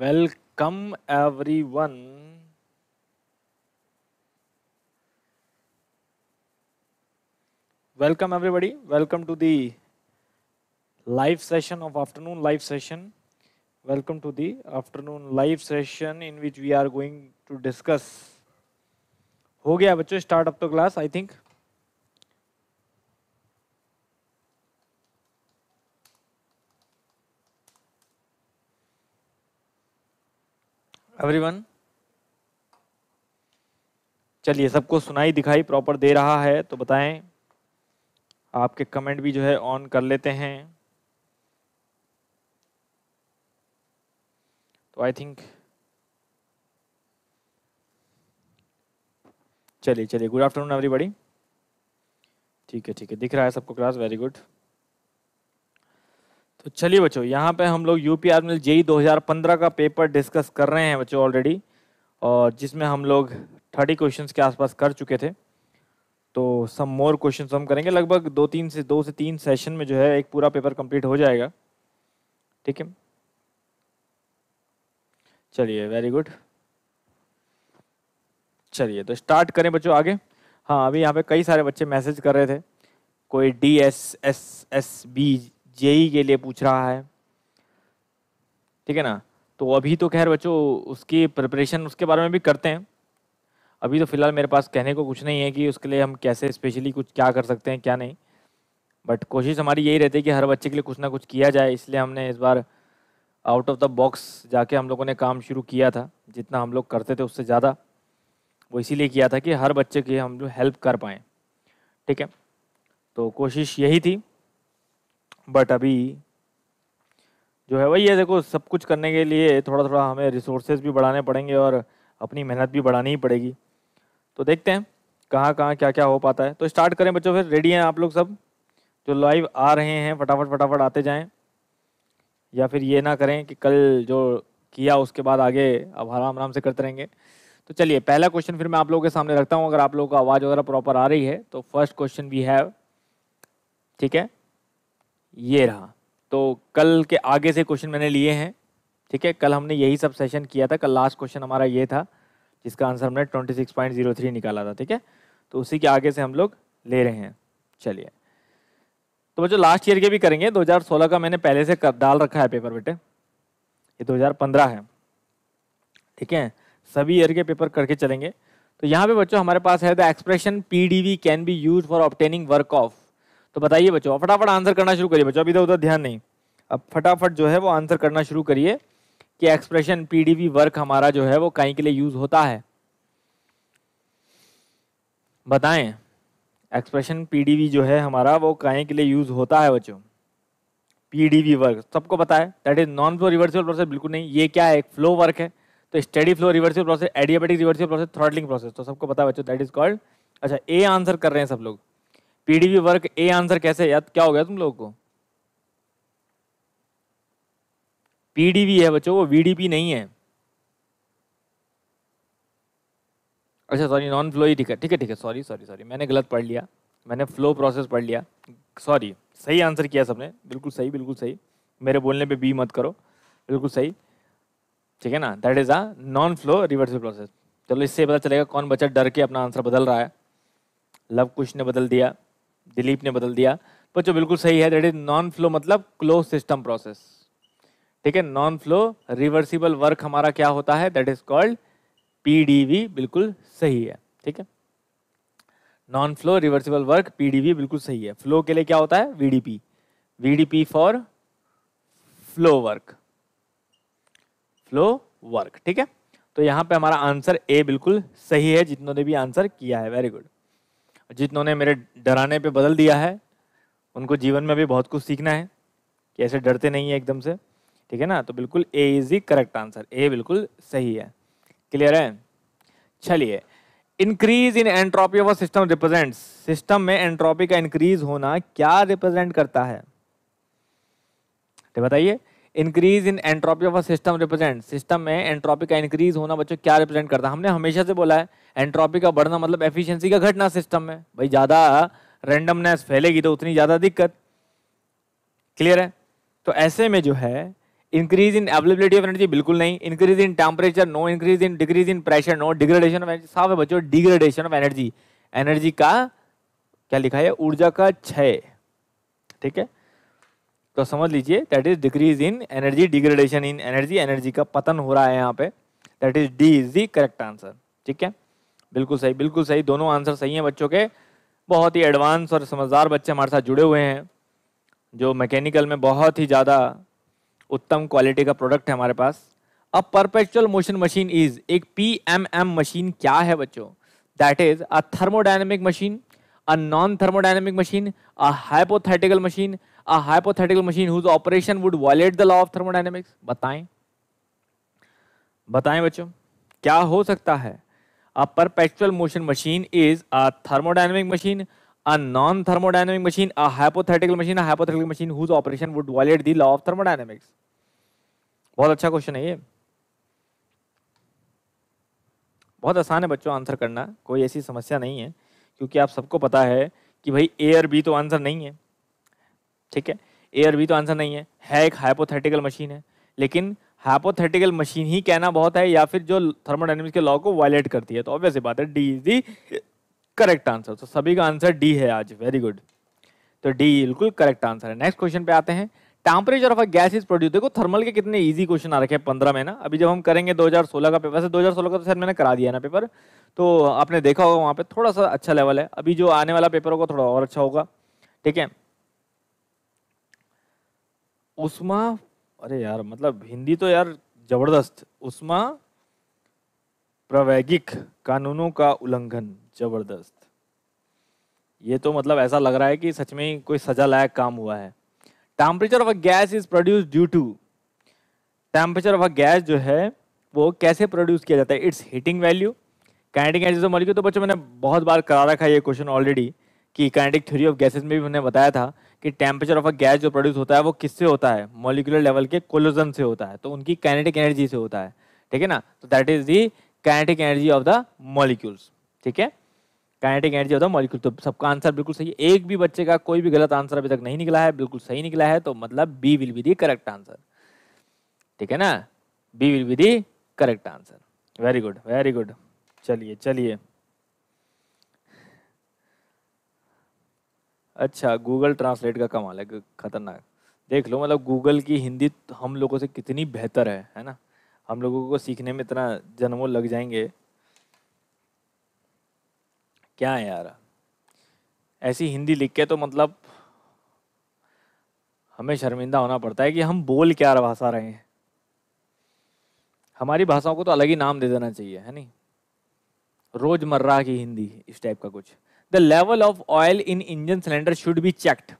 Welcome everyone welcome everybody welcome to the live session of afternoon live session welcome to the afternoon live session in which we are going to discuss हो गया बच्चों startup तो class I think everyone चलिए सबको सुनाई दिखाई proper दे रहा है तो बताएं आपके कमेंट भी जो है ऑन कर लेते हैं तो आई थिंक चलिए चलिए गुड आफ्टरनून एवरीबॉडी ठीक है ठीक है दिख रहा है सबको क्लास वेरी गुड तो चलिए बच्चों यहाँ पे हम लोग यू पी आर मिल जेई 2015 का पेपर डिस्कस कर रहे हैं बच्चों ऑलरेडी और जिसमें हम लोग थर्टी क्वेश्चन के आसपास कर चुके थे तो सम मोर क्वेश्चन हम करेंगे लगभग दो तीन से दो से तीन सेशन में जो है एक पूरा पेपर कंप्लीट हो जाएगा ठीक है चलिए वेरी गुड चलिए तो स्टार्ट करें बच्चों आगे हाँ अभी यहाँ पे कई सारे बच्चे मैसेज कर रहे थे कोई D S S S B JE के लिए पूछ रहा है ठीक है ना तो अभी तो खैर बच्चों उसकी प्रिपरेशन उसके बारे में भी करते हैं अभी तो फ़िलहाल मेरे पास कहने को कुछ नहीं है कि उसके लिए हम कैसे स्पेशली कुछ क्या कर सकते हैं क्या नहीं बट कोशिश हमारी यही रहती है कि हर बच्चे के लिए कुछ ना कुछ किया जाए इसलिए हमने इस बार आउट ऑफ द बॉक्स जाके हम लोगों ने काम शुरू किया था जितना हम लोग करते थे उससे ज़्यादा वो इसीलिए किया था कि हर बच्चे की हम लोग हेल्प कर पाएँ ठीक है तो कोशिश यही थी बट अभी जो है वही है देखो सब कुछ करने के लिए थोड़ा थोड़ा हमें रिसोर्सेज भी बढ़ाने पड़ेंगे और अपनी मेहनत भी बढ़ानी ही पड़ेगी तो देखते हैं कहाँ कहाँ क्या क्या हो पाता है तो स्टार्ट करें बच्चों फिर रेडी हैं आप लोग सब जो लाइव आ रहे हैं फटाफट फटाफट आते जाएं या फिर ये ना करें कि कल जो किया उसके बाद आगे अब आराम आराम से करते रहेंगे तो चलिए पहला क्वेश्चन फिर मैं आप लोगों के सामने रखता हूँ अगर आप लोगों को आवाज़ वगैरह प्रॉपर आ रही है तो फर्स्ट क्वेश्चन वी हैव ठीक है ये रहा तो कल के आगे से क्वेश्चन मैंने लिए हैं ठीक है कल हमने यही सब सेशन किया था कल लास्ट क्वेश्चन हमारा ये था जिसका आंसर हमने twenty six point zero three निकाला था ठीक है तो उसी के आगे से हम लोग ले रहे हैं चलिए तो बच्चों लास्ट ईयर के भी करेंगे 2016 का मैंने पहले से कर, डाल रखा है पेपर बेटे ये 2015 है ठीक है सभी ईयर के पेपर करके चलेंगे तो यहाँ पे बच्चों हमारे पास है the expression P D V can be use for obtaining work of तो बताइए बच्चों फटाफट आंसर करना शुरू करिए बच्चों अभी तो उधर ध्यान नहीं अब फटाफट जो है वो आंसर करना शुरू करिए कि एक्सप्रेशन पीडीवी वर्क हमारा जो है वो कहीं के लिए यूज होता है बताएं एक्सप्रेशन पीडीवी जो है हमारा वो कहीं के लिए यूज़ होता है बच्चों पीडीवी वर्क सबको पता है that is non flow reversible process बिल्कुल नहीं ये क्या है एक फ्लो वर्क है तो steady flow reversible process adiabatic reversible process throttling process तो सबको पता है बच्चों दैट इज कॉल्ड अच्छा ए आंसर कर रहे हैं सब लोग पीडीवी वर्क ए आंसर कैसे याद क्या हो गया तुम लोगों को पीडीवी है बच्चों वो वीडीपी नहीं है अच्छा सॉरी नॉन फ्लो ही ठीक है ठीक है ठीक है सॉरी सॉरी सॉरी मैंने गलत पढ़ लिया मैंने फ्लो प्रोसेस पढ़ लिया सॉरी सही आंसर किया सबने बिल्कुल सही बिल्कुल सही मेरे बोलने पे बी मत करो बिल्कुल सही ठीक है ना that is a non flow reversal process चलो इससे पता चलेगा कौन बच्चा डर के अपना आंसर बदल रहा है लव कुछ ने बदल दिया दिलीप ने बदल दिया पर जो बिल्कुल सही है दैट इज नॉन फ्लो मतलब क्लोज सिस्टम प्रोसेस ठीक है नॉन फ्लो रिवर्सिबल वर्क हमारा क्या होता है दैट इज कॉल्ड पीडीवी बिल्कुल सही है ठीक है non flow reversible work PDV बिल्कुल सही है फ्लो के लिए क्या होता है VDP VDP for flow work flow work ठीक है तो यहां पे हमारा आंसर ए बिल्कुल सही है जितनों ने भी आंसर किया है वेरी गुड जिन्होंने मेरे डराने पे बदल दिया है उनको जीवन में भी बहुत कुछ सीखना है कि ऐसे डरते नहीं है एकदम से ठीक है ना तो बिल्कुल A is the correct answer A बिल्कुल सही है क्लियर है चलिए increase in entropy of system represent system में एंट्रोपी का इंक्रीज होना क्या रिप्रेजेंट करता है तो बताइए increase in entropy of a system represent system में एंट्रोपी का इंक्रीज होना बच्चों क्या रिप्रेजेंट करता है हमने हमेशा से बोला है एंट्रोपी का बढ़ना मतलब एफिशिएंसी का घटना सिस्टम में भाई ज़्यादा रेंडमनेस फैलेगी तो उतनी ज़्यादा दिक्कत क्लियर है तो ऐसे में जो है increase in availability of energy बिल्कुल नहीं increase in temperature no increase in decrease in pressure no degradation of energy साफ है बच्चों डिग्रेडेशन ऑफ एनर्जी एनर्जी का क्या लिखा है ऊर्जा का क्षय ठीक है तो समझ लीजिए that is decrease in energy degradation in energy energy का पतन हो रहा है यहाँ पे that is D is the correct answer ठीक है बिल्कुल सही बिल्कुल सही दोनों आंसर सही हैं बच्चों के बहुत ही एडवांस और समझदार बच्चे हमारे साथ जुड़े हुए हैं जो मैकेनिकल में बहुत ही ज़्यादा उत्तम क्वालिटी का प्रोडक्ट है हमारे पास अब परपेचुअल मोशन मशीन इज एक पी एम एम मशीन क्या है बच्चों that is a thermodynamic machine a non thermodynamic machine a hypothetical machine a hypothetical machine whose operation would violate the law of thermodynamics बताएं बताएं बच्चों क्या हो सकता है a perpetual motion machine is a thermodynamic machine a non thermodynamic machine a hypothetical machine a hypothetical machine whose operation would violate the law of thermodynamics बहुत अच्छा question है ये बहुत आसान है बच्चों आंसर करना कोई ऐसी समस्या नहीं है क्योंकि आप सबको पता है कि भाई ए और बी तो आंसर नहीं है ठीक है ए और बी तो आंसर नहीं है है एक हाइपोथेटिकल मशीन है लेकिन हाइपोथेटिकल मशीन ही कहना बहुत है या फिर जो थर्मोडाइनमिक्स के लॉ को वायलेट करती है तो ऑब्वियस बात है D is the correct answer तो सभी का आंसर डी है आज वेरी गुड तो डी बिल्कुल करेक्ट आंसर है नेक्स्ट क्वेश्चन पे आते हैं temperature of a gas is produce देखो थर्मल के कितने इजी क्वेश्चन आ रखे हैं पंद्रह में ना अभी जब हम करेंगे 2016 का पेपर वैसे 2016 का तो सर मैंने करा दिया ना पेपर तो आपने देखा होगा वहाँ पे थोड़ा सा अच्छा लेवल है अभी जो आने वाला पेपर होगा थोड़ा और अच्छा होगा ठीक है उस्मा अरे यार मतलब हिंदी तो यार जबरदस्त उस्मा प्रवैगिक कानूनों का उल्लंघन जबरदस्त ये तो मतलब ऐसा लग रहा है कि सच में कोई सजा लायक काम हुआ है temperature of a gas is produce due to temperature of a gas जो है वो कैसे प्रोड्यूस किया जाता है it's heating value kinetic energy of molecule तो बच्चों मैंने बहुत बार करा रखा है ये क्वेश्चन ऑलरेडी कि काइनेटिक थ्योरी ऑफ गैसेस में भी हमने बताया था कि टेम्परेचर ऑफ अ गैस जो प्रोड्यूस होता है वो किससे होता है मोलिकुलर लेवल के कोलोजन से होता है तो उनकी काइनेटिक एनर्जी से होता है ठीक है ना तो that is the kinetic energy of the molecules ठीक है kinetic energy of the molecule तो सबका आंसर बिल्कुल सही है एक भी बच्चे का कोई भी गलत आंसर अभी तक नहीं निकला है बिल्कुल सही निकला है तो मतलब B will be the correct answer ठीक है ना B will be the correct answer very good very good चलिए चलिए अच्छा गूगल ट्रांसलेट का कमाल है खतरनाक देख लो मतलब गूगल की हिंदी तो हम लोगों से कितनी बेहतर है है ना हम लोगों को सीखने में इतना जन्मों लग जाएंगे क्या है यार ऐसी हिंदी लिख के तो मतलब हमें शर्मिंदा होना पड़ता है कि हम बोल क्या भाषा रहे हैं हमारी भाषाओं को तो अलग ही नाम दे देना चाहिए है नहीं रोज़मर्रा की हिंदी इस टाइप का कुछ the level of oil in engine cylinder should be checked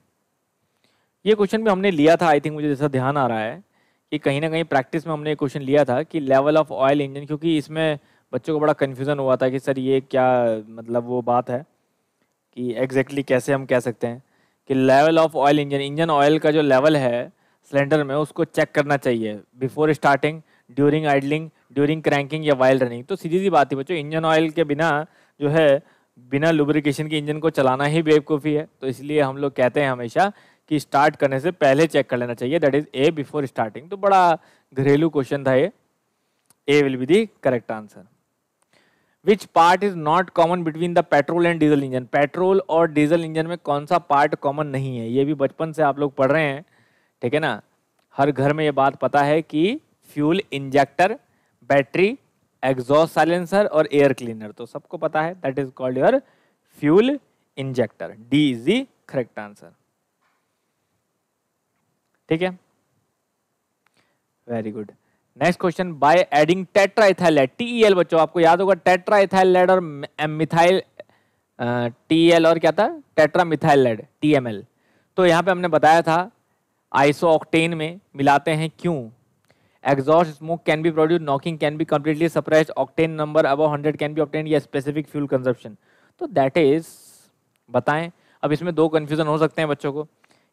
ये क्वेश्चन भी हमने लिया था आई थिंक मुझे जैसा ध्यान आ रहा है कि कहीं ना कहीं प्रैक्टिस में हमने क्वेश्चन लिया था कि लेवल ऑफ ऑयल इंजन क्योंकि इसमें बच्चों को बड़ा कन्फ्यूज़न हुआ था कि सर ये क्या मतलब वो बात है कि एग्जैक्टली exactly कैसे हम कह सकते हैं कि level of oil engine engine oil का जो लेवल है सिलेंडर में उसको चेक करना चाहिए before starting during idling during cranking या वाइल रनिंग तो सीधी सी बात है बच्चों इंजन ऑयल के बिना जो है बिना लुब्रिकेशन के इंजन को चलाना ही बेवकूफ़ी है तो इसलिए हम लोग कहते हैं हमेशा कि स्टार्ट करने से पहले चेक कर लेना चाहिए that is A before starting तो बड़ा घरेलू क्वेश्चन था ये A will be the correct answer which part is not common between the petrol and diesel engine petrol और डीजल इंजन में कौन सा पार्ट कॉमन नहीं है ये भी बचपन से आप लोग पढ़ रहे हैं ठीक है ना हर घर में ये बात पता है कि fuel injector battery exhaust silencer और एयर क्लीनर तो सबको पता है that is called your fuel injector D is the correct answer ठीक है very good next question by adding tetraethylate TEL बच्चों आपको याद होगा लेड और मिथाइल एल e और क्या था टी एम एल तो यहाँ पे हमने बताया था आइसो ऑक्टेन में मिलाते हैं क्यों Exhaust smoke can be produced. Knocking can be completely suppressed. Octane number above 100 can be obtained. या specific fuel consumption. तो that is बताएं अब इसमें दो कन्फ्यूज़न हो सकते हैं बच्चों को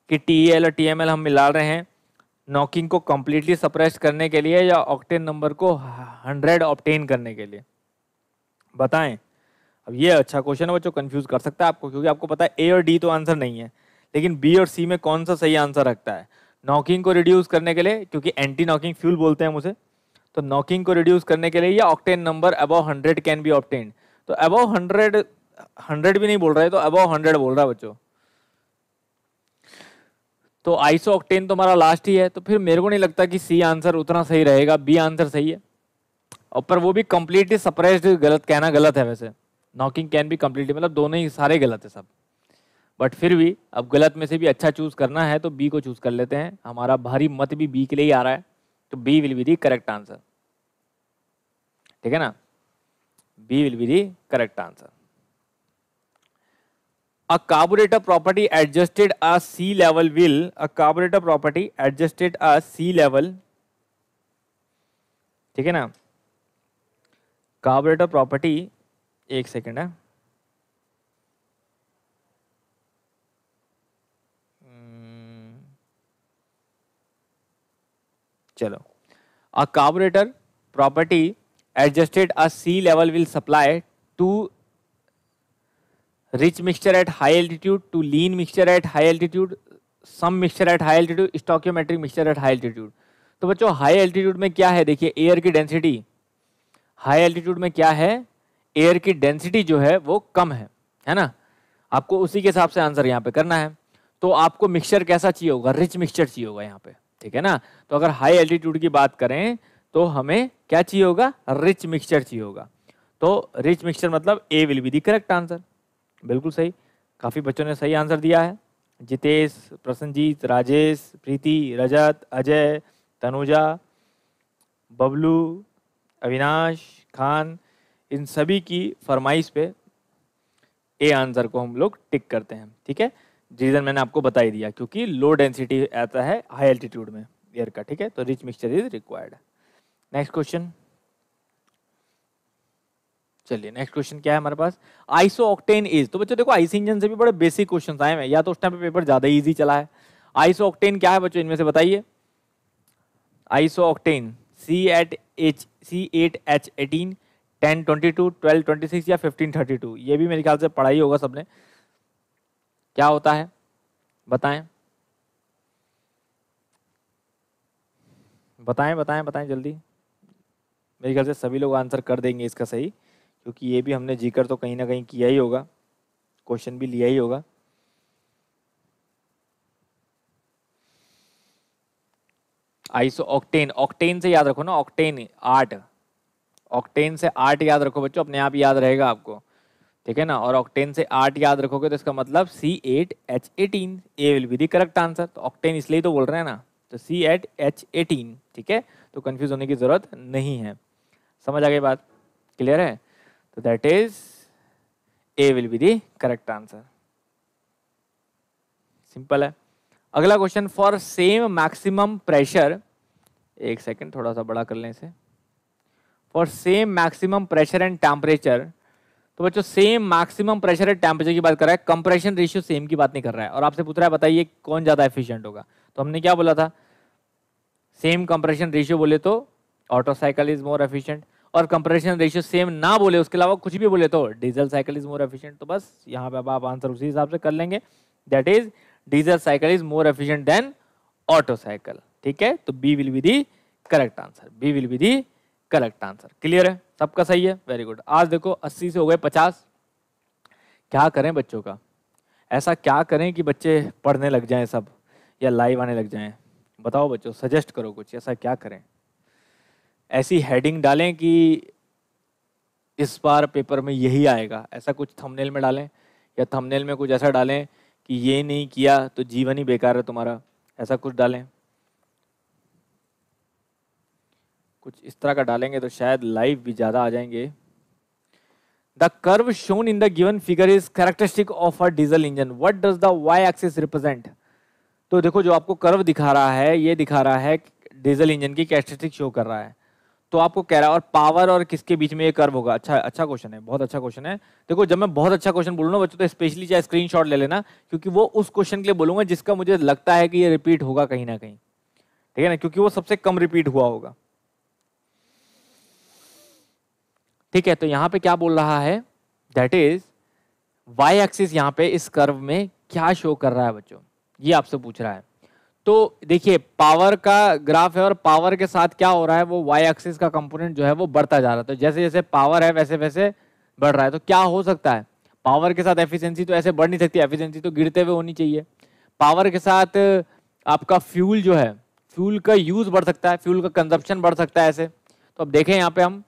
कि टी e और टी हम मिला रहे हैं नॉकिंग को कम्प्लीटली सप्रेस करने के लिए या ऑक्टेन नंबर को हंड्रेड ऑप्टेन करने के लिए बताएं अब ये अच्छा क्वेश्चन है बच्चों कंफ्यूज कर सकता है आपको क्योंकि आपको पता है ए और डी तो आंसर नहीं है लेकिन बी और सी में कौन सा सही आंसर रखता है नॉकिंग को रिड्यूस करने के लिए क्योंकि एंटी नॉकिंग फ्यूल बोलते हैं मुझे तो नॉकिंग को रिड्यूस करने के लिए या octane number above hundred can be obtain तो अबाव हंड्रेड हंड्रेड भी नहीं बोल रहा है तो अबाव हंड्रेड बोल रहा है बच्चों तो आईसो ऑक्टेन तो हमारा लास्ट ही है तो फिर मेरे को नहीं लगता कि सी आंसर उतना सही रहेगा बी आंसर सही है और पर वो भी कम्प्लीटली सप्रेस्ड गलत कहना गलत है वैसे नॉकिंग कैन भी कम्प्लीटली मतलब दोनों ही सारे गलत है सब बट फिर भी अब गलत में से भी अच्छा चूज़ करना है तो बी को चूज़ कर लेते हैं हमारा भारी मत भी बी के लिए ही आ रहा है तो B will be the correct answer ठीक है ना B will be the correct answer a carburetor property adjusted a sea level will a carburetor property adjusted a sea level ठीक है ना कार्बोरेटर प्रॉपर्टी एक सेकेंड है हाँ। चलो a carburetor property adjusted a sea level will supply too rich mixture at high altitude too lean mixture at high altitude same mixture at high altitude stoichiometric mixture at high altitude तो बच्चों high altitude में क्या है देखिए air की density high altitude में क्या है एयर की डेंसिटी जो है वो कम है है ना आपको उसी के हिसाब से आंसर यहाँ पे करना है तो आपको मिक्सचर कैसा चाहिए होगा रिच मिक्सचर चाहिए होगा यहाँ पे ठीक है ना तो अगर हाई एल्टीट्यूड की बात करें तो हमें क्या चाहिए होगा रिच मिक्सचर चाहिए होगा तो रिच मिक्सचर मतलब A will be the correct answer बिल्कुल सही काफ़ी बच्चों ने सही आंसर दिया है जितेश प्रसन्नजीत राजेश प्रीति रजत अजय तनुजा बबलू अविनाश खान इन सभी की फरमाइश पे ए आंसर को हम लोग टिक करते हैं ठीक है रीज़न मैंने आपको बता ही दिया क्योंकि लो डेंसिटी आता है हाई एल्टीट्यूड में एयर का ठीक है तो rich mixture is required next question चलिए नेक्स्ट क्वेश्चन क्या है हमारे पास आइसो ऑक्टेन इज तो बच्चों देखो आईसी इंजन से भी बड़े बेसिक क्वेश्चन आए हैं या तो उस टाइम पे पेपर ज्यादा ईजी चला है आइसो ऑक्टेन क्या है बच्चों इनमें से बताइए iso octane C eight H C eight H eighteen ten twenty two twelve twenty six या फिफ्टीन थर्टी टू ये भी मेरे ख्याल से पढ़ाई होगा सबने क्या होता है बताएं बताएं बताएं बताएं जल्दी मेरे ख्याल से सभी लोग आंसर कर देंगे इसका सही क्योंकि ये भी हमने जिक्र तो कहीं ना कहीं किया ही होगा क्वेश्चन भी लिया ही होगा आइसो ऑक्टेन ऑक्टेन से याद रखो ना ऑक्टेन आर्ट ऑक्टेन से आर्ट याद रखो बच्चों अपने आप याद रहेगा आपको ठीक है ना और ऑक्टेन से आठ याद रखोगे तो इसका मतलब C eight H eighteen A will be the correct answer तो ऑक्टेन इसलिए तो बोल रहे हैं ना तो सी एट एच एटीन ठीक है तो कन्फ्यूज होने की ज़रूरत नहीं है समझ आ गई बात क्लियर है तो that is A will be the correct answer simple है अगला question for same maximum pressure एक सेकंड थोड़ा सा बड़ा कर लें इसे for same maximum pressure and temperature तो बच्चों same maximum pressure at temperature की बात कर रहा है कंप्रेशन रेशियो सेम की बात नहीं कर रहा है और आपसे पूछ रहा है बताइए कौन ज़्यादा एफिशिएंट होगा तो हमने क्या बोला था सेम कंप्रेशन रेशियो बोले तो Otto cycle is more efficient और कंप्रेशन रेशियो सेम ना बोले उसके अलावा कुछ भी बोले तो diesel cycle is more efficient तो बस यहाँ पे आप आंसर उसी हिसाब से कर लेंगे that is diesel cycle is more efficient than Otto cycle ठीक है तो B will be the correct answer B will be the correct answer clear है सबका सही है वेरी गुड आज देखो अस्सी से हो गए पचास क्या करें बच्चों का ऐसा क्या करें कि बच्चे पढ़ने लग जाएं सब या लाइव आने लग जाएं बताओ बच्चों सजेस्ट करो कुछ ऐसा क्या करें ऐसी हेडिंग डालें कि इस बार पेपर में यही आएगा ऐसा कुछ थंबनेल में डालें या थंबनेल में कुछ ऐसा डालें कि ये नहीं किया तो जीवन ही बेकार है तुम्हारा ऐसा कुछ डालें कुछ इस तरह का डालेंगे तो शायद लाइव भी ज़्यादा आ जाएंगे the curve shown in the given figure is characteristic of a diesel engine what does the Y axis represent तो देखो जो आपको कर्व दिखा रहा है ये दिखा रहा है डीजल इंजन की कैरेक्टरिस्टिक शो कर रहा है तो आपको कह रहा है और पावर और किसके बीच में ये कर्व होगा अच्छा अच्छा क्वेश्चन है बहुत अच्छा क्वेश्चन है देखो जब मैं बहुत अच्छा क्वेश्चन बोलूँ ना बच्चों तो स्पेशली चाहे स्क्रीनशॉट ले लेना क्योंकि वो उस क्वेश्चन के लिए बोलूँगा जिसका मुझे लगता है कि ये रिपीट होगा कहीं ना कहीं ठीक है ना क्योंकि वो सबसे कम रिपीट हुआ होगा ठीक है तो यहाँ पे क्या बोल रहा है दैट इज वाई एक्सिस यहाँ पे इस कर्व में क्या शो कर रहा है बच्चों ये आपसे पूछ रहा है तो देखिए पावर का ग्राफ है और पावर के साथ क्या हो रहा है वो वाई एक्सिस का कंपोनेंट जो है वो बढ़ता जा रहा है तो जैसे जैसे पावर है वैसे वैसे बढ़ रहा है तो क्या हो सकता है पावर के साथ एफिशिएंसी तो ऐसे बढ़ नहीं सकती एफिशिएंसी तो गिरते हुए होनी चाहिए पावर के साथ आपका फ्यूल जो है फ्यूल का यूज़ बढ़ सकता है फ्यूल का कंजप्शन बढ़ सकता है ऐसे तो अब देखें यहाँ पे हम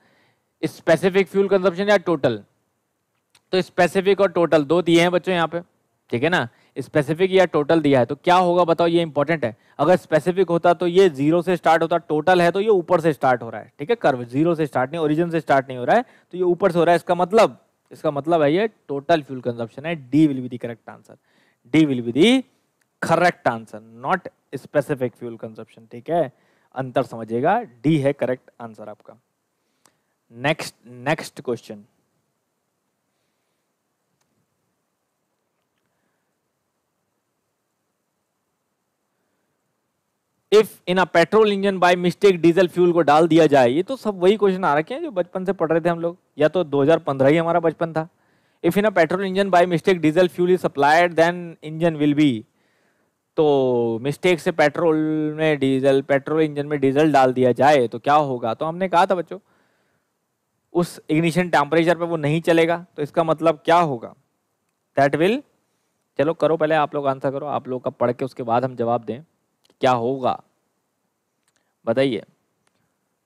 स्पेसिफिक फ्यूल कंजप्शन या टोटल तो स्पेसिफिक और टोटल दो दिए हैं बच्चों यहाँ पे ठीक है ना स्पेसिफिक या टोटल दिया है तो क्या होगा बताओ ये इंपॉर्टेंट है अगर स्पेसिफिक होता तो ये जीरो से स्टार्ट होता टोटल है तो ये ऊपर से स्टार्ट हो रहा है ठीक है कर्व जीरो से स्टार्ट नहीं ओरिजिन से स्टार्ट नहीं हो रहा है तो ये ऊपर से हो रहा है इसका मतलब इसका मतलब है ये टोटल फ्यूल कंजप्शन है D will be the correct answer D will be the correct answer not specific fuel consumption ठीक है अंतर समझिएगा डी है करेक्ट आंसर आपका next next question if in a petrol engine by mistake diesel fuel को डाल दिया जाए ये तो सब वही क्वेश्चन आ रखे हैं जो बचपन से पढ़ रहे थे हम लोग या तो 2015 ही हमारा बचपन था if in a petrol engine by mistake diesel fuel is supplied then engine will be तो मिस्टेक से पेट्रोल में डीजल पेट्रोल इंजन में डीजल डाल दिया जाए तो क्या होगा तो हमने कहा था बच्चों उस इग्निशन टेम्परेचर पे वो नहीं चलेगा तो इसका मतलब क्या होगा दैट विल चलो करो पहले आप लोग आंसर करो आप लोग का पढ़ के उसके बाद हम जवाब दें क्या होगा बताइए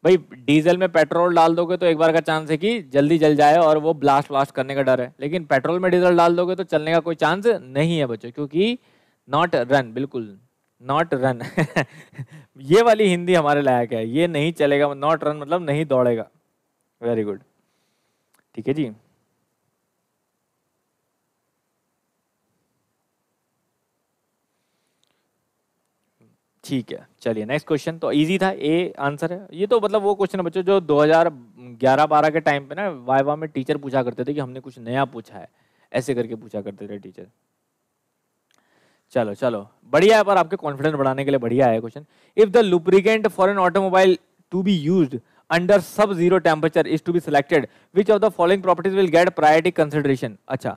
भाई डीजल में पेट्रोल डाल दोगे तो एक बार का चांस है कि जल्दी जल जाए और वो ब्लास्ट व्लास्ट करने का डर है लेकिन पेट्रोल में डीजल डाल दोगे तो चलने का कोई चांस नहीं है बच्चों क्योंकि नॉट रन बिल्कुल नॉट रन ये वाली हिंदी हमारे लायक है ये नहीं चलेगा नॉट रन मतलब नहीं दौड़ेगा वेरी गुड ठीक है जी ठीक है चलिए नेक्स्ट क्वेश्चन तो इजी था ए आंसर है ये तो मतलब वो क्वेश्चन है बच्चों जो 2011-12 के टाइम पे ना वाइवा में टीचर पूछा करते थे कि हमने कुछ नया पूछा है ऐसे करके पूछा करते थे टीचर चलो चलो बढ़िया है पर आपके कॉन्फिडेंस बढ़ाने के लिए बढ़िया है question if the lubricant for an automobile to be use under sub zero temperature is to be selected which of the following properties will get priority consideration acha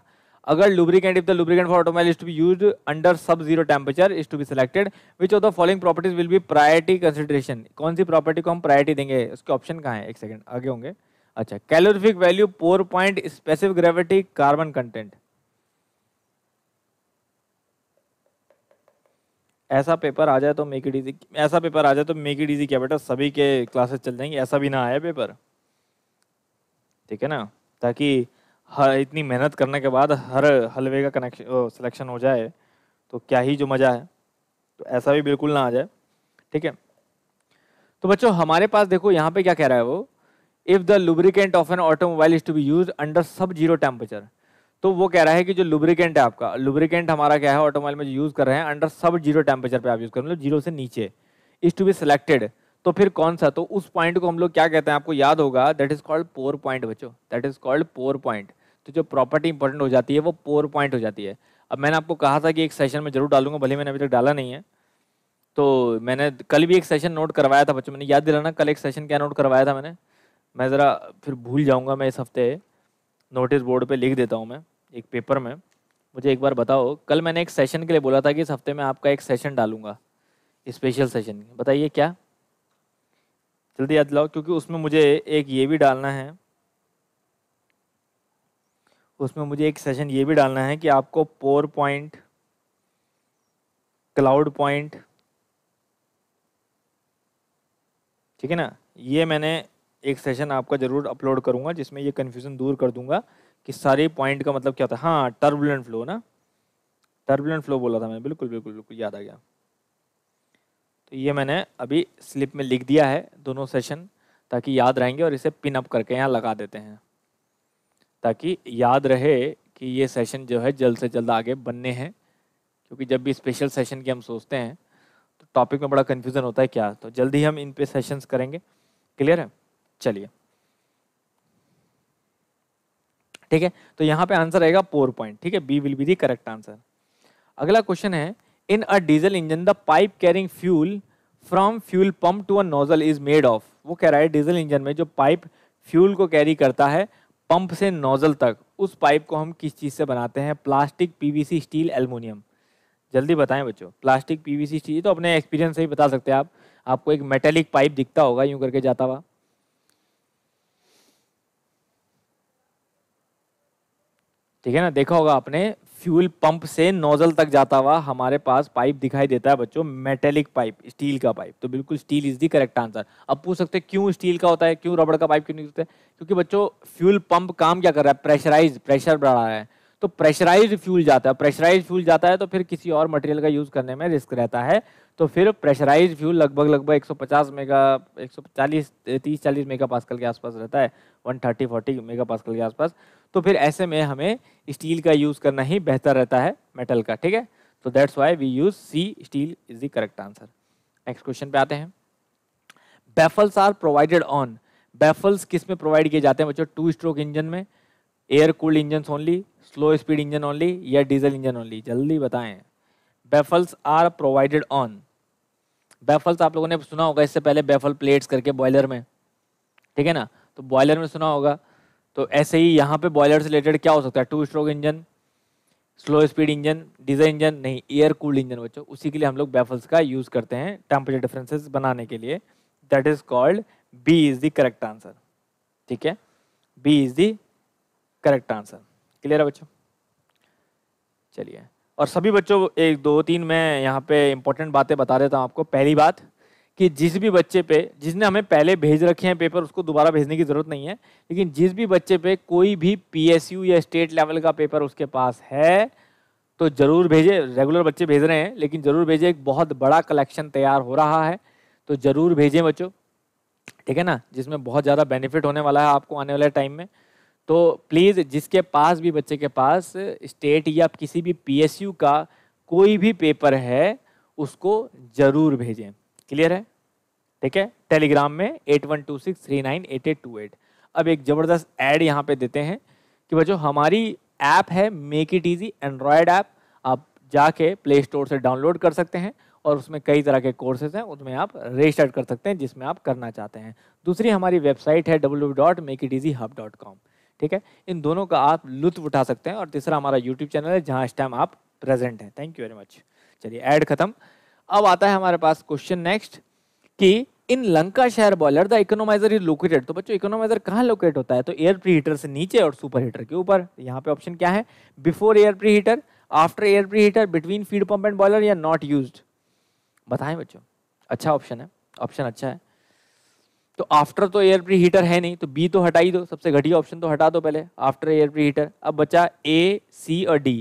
agar lubricant if the lubricant for automobile is to be used under sub zero temperature is to be selected which of the following properties will be priority consideration kaun si property ko hum priority denge uske option kahan hai ek second aage honge acha calorific value pore point specific gravity carbon content ऐसा paper आ जाए तो make it easy ऐसा paper आ जाए तो make it easy क्या बेटा सभी के क्लासेस चल जाएंगे ऐसा भी ना आए पेपर ठीक है ना ताकि हर इतनी मेहनत करने के बाद हर हलवे का कनेक्शन सिलेक्शन हो जाए तो क्या ही जो मज़ा है तो ऐसा भी बिल्कुल ना आ जाए ठीक है तो बच्चों हमारे पास देखो यहाँ पे क्या कह रहा है वो if the lubricant of an automobile is to be use under sub zero temperature तो वो कह रहा है कि जो लुब्रिकेंट है आपका लुब्रिकेंट हमारा क्या है ऑटोमोबाइल में जो यूज़ कर रहे हैं अंडर सब जीरो टेम्परेचर पे आप यूज़ कर मतलब जीरो से नीचे इज टू बी सिलेक्टेड तो फिर कौन सा तो उस पॉइंट को हम लोग क्या कहते हैं आपको याद होगा that is called pour point बच्चो that is called pour point तो जो प्रॉपर्टी इंपॉर्टेंट हो जाती है वो पोर पॉइंट हो जाती है अब मैंने आपको कहा था कि एक सेशन में जरूर डालूंगा भले मैंने अभी तक डाला नहीं है तो मैंने कल भी एक सेशन नोट करवाया था बच्चों मैंने याद दिलाना कल एक सेशन क्या नोट करवाया था मैंने मैं ज़रा फिर भूल जाऊँगा मैं इस हफ्ते नोटिस बोर्ड पर लिख देता हूँ मैं एक पेपर में मुझे एक बार बताओ कल मैंने एक सेशन के लिए बोला था कि इस हफ्ते में आपका एक सेशन डालूंगा स्पेशल सेशन बताइए क्या जल्दी याद लाओ क्योंकि उसमें मुझे एक ये भी डालना है उसमें मुझे एक सेशन ये भी डालना है कि आपको पोर पॉइंट क्लाउड पॉइंट ठीक है ना ये मैंने एक सेशन आपका ज़रूर अपलोड करूंगा जिसमें ये कन्फ्यूज़न दूर कर दूंगा कि सारे पॉइंट का मतलब क्या होता है हाँ टर्बुलेंट फ्लो ना टर्बुलेंट फ्लो बोला था मैं बिल्कुल बिल्कुल बिल्कुल याद आ गया तो ये मैंने अभी स्लिप में लिख दिया है दोनों सेशन ताकि याद रहेंगे और इसे पिन अप करके यहाँ लगा देते हैं ताकि याद रहे कि ये सेशन जो है जल्द से जल्द आगे बनने हैं क्योंकि जब भी स्पेशल सेशन की हम सोचते हैं तो टॉपिक में बड़ा कन्फ्यूज़न होता है क्या तो जल्दी हम इन पे सेशंस करेंगे क्लियर है चलिए ठीक है तो यहाँ पे आंसर आएगा पोर पॉइंट ठीक है B will be the correct answer अगला क्वेश्चन है in a diesel engine the pipe carrying fuel from fuel pump to a nozzle is made of वो कह रहा है डीजल इंजन में जो पाइप फ्यूल को कैरी करता है पंप से नोजल तक उस पाइप को हम किस चीज़ से बनाते हैं प्लास्टिक पीवीसी स्टील एलमोनियम जल्दी बताएं बच्चों प्लास्टिक पीवीसी स्टील तो अपने एक्सपीरियंस से ही बता सकते हैं आप आपको एक मेटेलिक पाइप दिखता होगा यूं करके जाता हुआ ठीक है ना देखा होगा आपने फ्यूल पंप से नोजल तक जाता हुआ हमारे पास पाइप दिखाई देता है बच्चों मेटेलिक पाइप स्टील का पाइप तो बिल्कुल steel is the correct answer अब पूछ सकते हैं क्यों स्टील का होता है क्यों रबड़ का पाइप क्यों नहीं होता है क्योंकि बच्चों फ्यूल पंप काम क्या कर रहा है प्रेशराइज प्रेशर बढ़ा रहा है तो प्रेशराइज फ्यूल जाता है प्रेशराइज फ्यूल जाता है तो फिर किसी और मटेरियल का यूज़ करने में रिस्क रहता है तो फिर प्रेशराइज फ्यूल लगभग लगभग 150 मेगा 140 30 40 मेगा पास्कल के आसपास रहता है 130 40 मेगा पास्कल के आसपास तो फिर ऐसे में हमें स्टील का यूज़ करना ही बेहतर रहता है मेटल का ठीक है तो that's why we use C steel is the correct answer next question पे आते हैं baffles are provided on baffles किस में प्रोवाइड किए जाते हैं बच्चों टू स्ट्रोक इंजन में air cooled engine only slow speed engine only या डीजल इंजन ओनली जल्दी बताएं baffles are provided on baffles आप लोगों ने सुना होगा इससे पहले बैफल प्लेट्स करके बॉयलर में ठीक है ना तो बॉयलर में सुना होगा तो ऐसे ही यहाँ पे बॉयलर से रिलेटेड क्या हो सकता है two stroke engine slow speed engine diesel engine नहीं एयर कूल्ड इंजन बच्चों उसी के लिए हम लोग बैफल्स का यूज़ करते हैं टेम्परेचर डिफरेंसेस बनाने के लिए that is called B is the correct answer ठीक है B is the correct answer clear है बच्चों चलिए और सभी बच्चों एक दो तीन मैं यहाँ पे इंपॉर्टेंट बातें बता देता हूँ आपको पहली बात कि जिस भी बच्चे पे जिसने हमें पहले भेज रखे हैं पेपर उसको दोबारा भेजने की ज़रूरत नहीं है लेकिन जिस भी बच्चे पे कोई भी पीएसयू या स्टेट लेवल का पेपर उसके पास है तो ज़रूर भेजे रेगुलर बच्चे भेज रहे हैं लेकिन ज़रूर भेजे एक बहुत बड़ा कलेक्शन तैयार हो रहा है तो ज़रूर भेजें बच्चों ठीक है ना जिसमें बहुत ज़्यादा बेनिफिट होने वाला है आपको आने वाले टाइम में तो प्लीज़ जिसके पास भी बच्चे के पास स्टेट या किसी भी पी का कोई भी पेपर है उसको ज़रूर भेजें क्लियर है ठीक है टेलीग्राम में eight one two six three nine eight eight two eight अब एक ज़बरदस्त ऐड यहाँ पे देते हैं कि बच्चों हमारी ऐप है make it easy Android app आप जाके प्ले स्टोर से डाउनलोड कर सकते हैं और उसमें कई तरह के कोर्सेज हैं उसमें आप रजिस्टर कर सकते हैं जिसमें आप करना चाहते हैं दूसरी हमारी वेबसाइट है W dot make it hub dot com ठीक है इन दोनों का आप लुत्फ उठा सकते हैं और तीसरा हमारा यूट्यूब चैनल है जहाँ इस टाइम आप प्रेजेंट हैं थैंक यू वेरी मच चलिए ऐड खत्म अब आता है हमारे पास क्वेश्चन नेक्स्ट कि in Lancashire boiler the economiser is located तो बच्चों इकोनोमाइजर कहाँ लोकेट होता है तो एयर प्री हीटर से नीचे और सुपर हीटर के ऊपर यहाँ पे ऑप्शन क्या है before air preheater after air preheater between feed pump and boiler या नॉट यूज बताएं बच्चों अच्छा ऑप्शन है ऑप्शन अच्छा है तो आफ्टर तो एयर प्री हीटर है नहीं तो बी तो हटाई दो सबसे घटिया ऑप्शन तो हटा दो पहले आफ्टर एयर प्री हीटर अब बचा ए सी और डी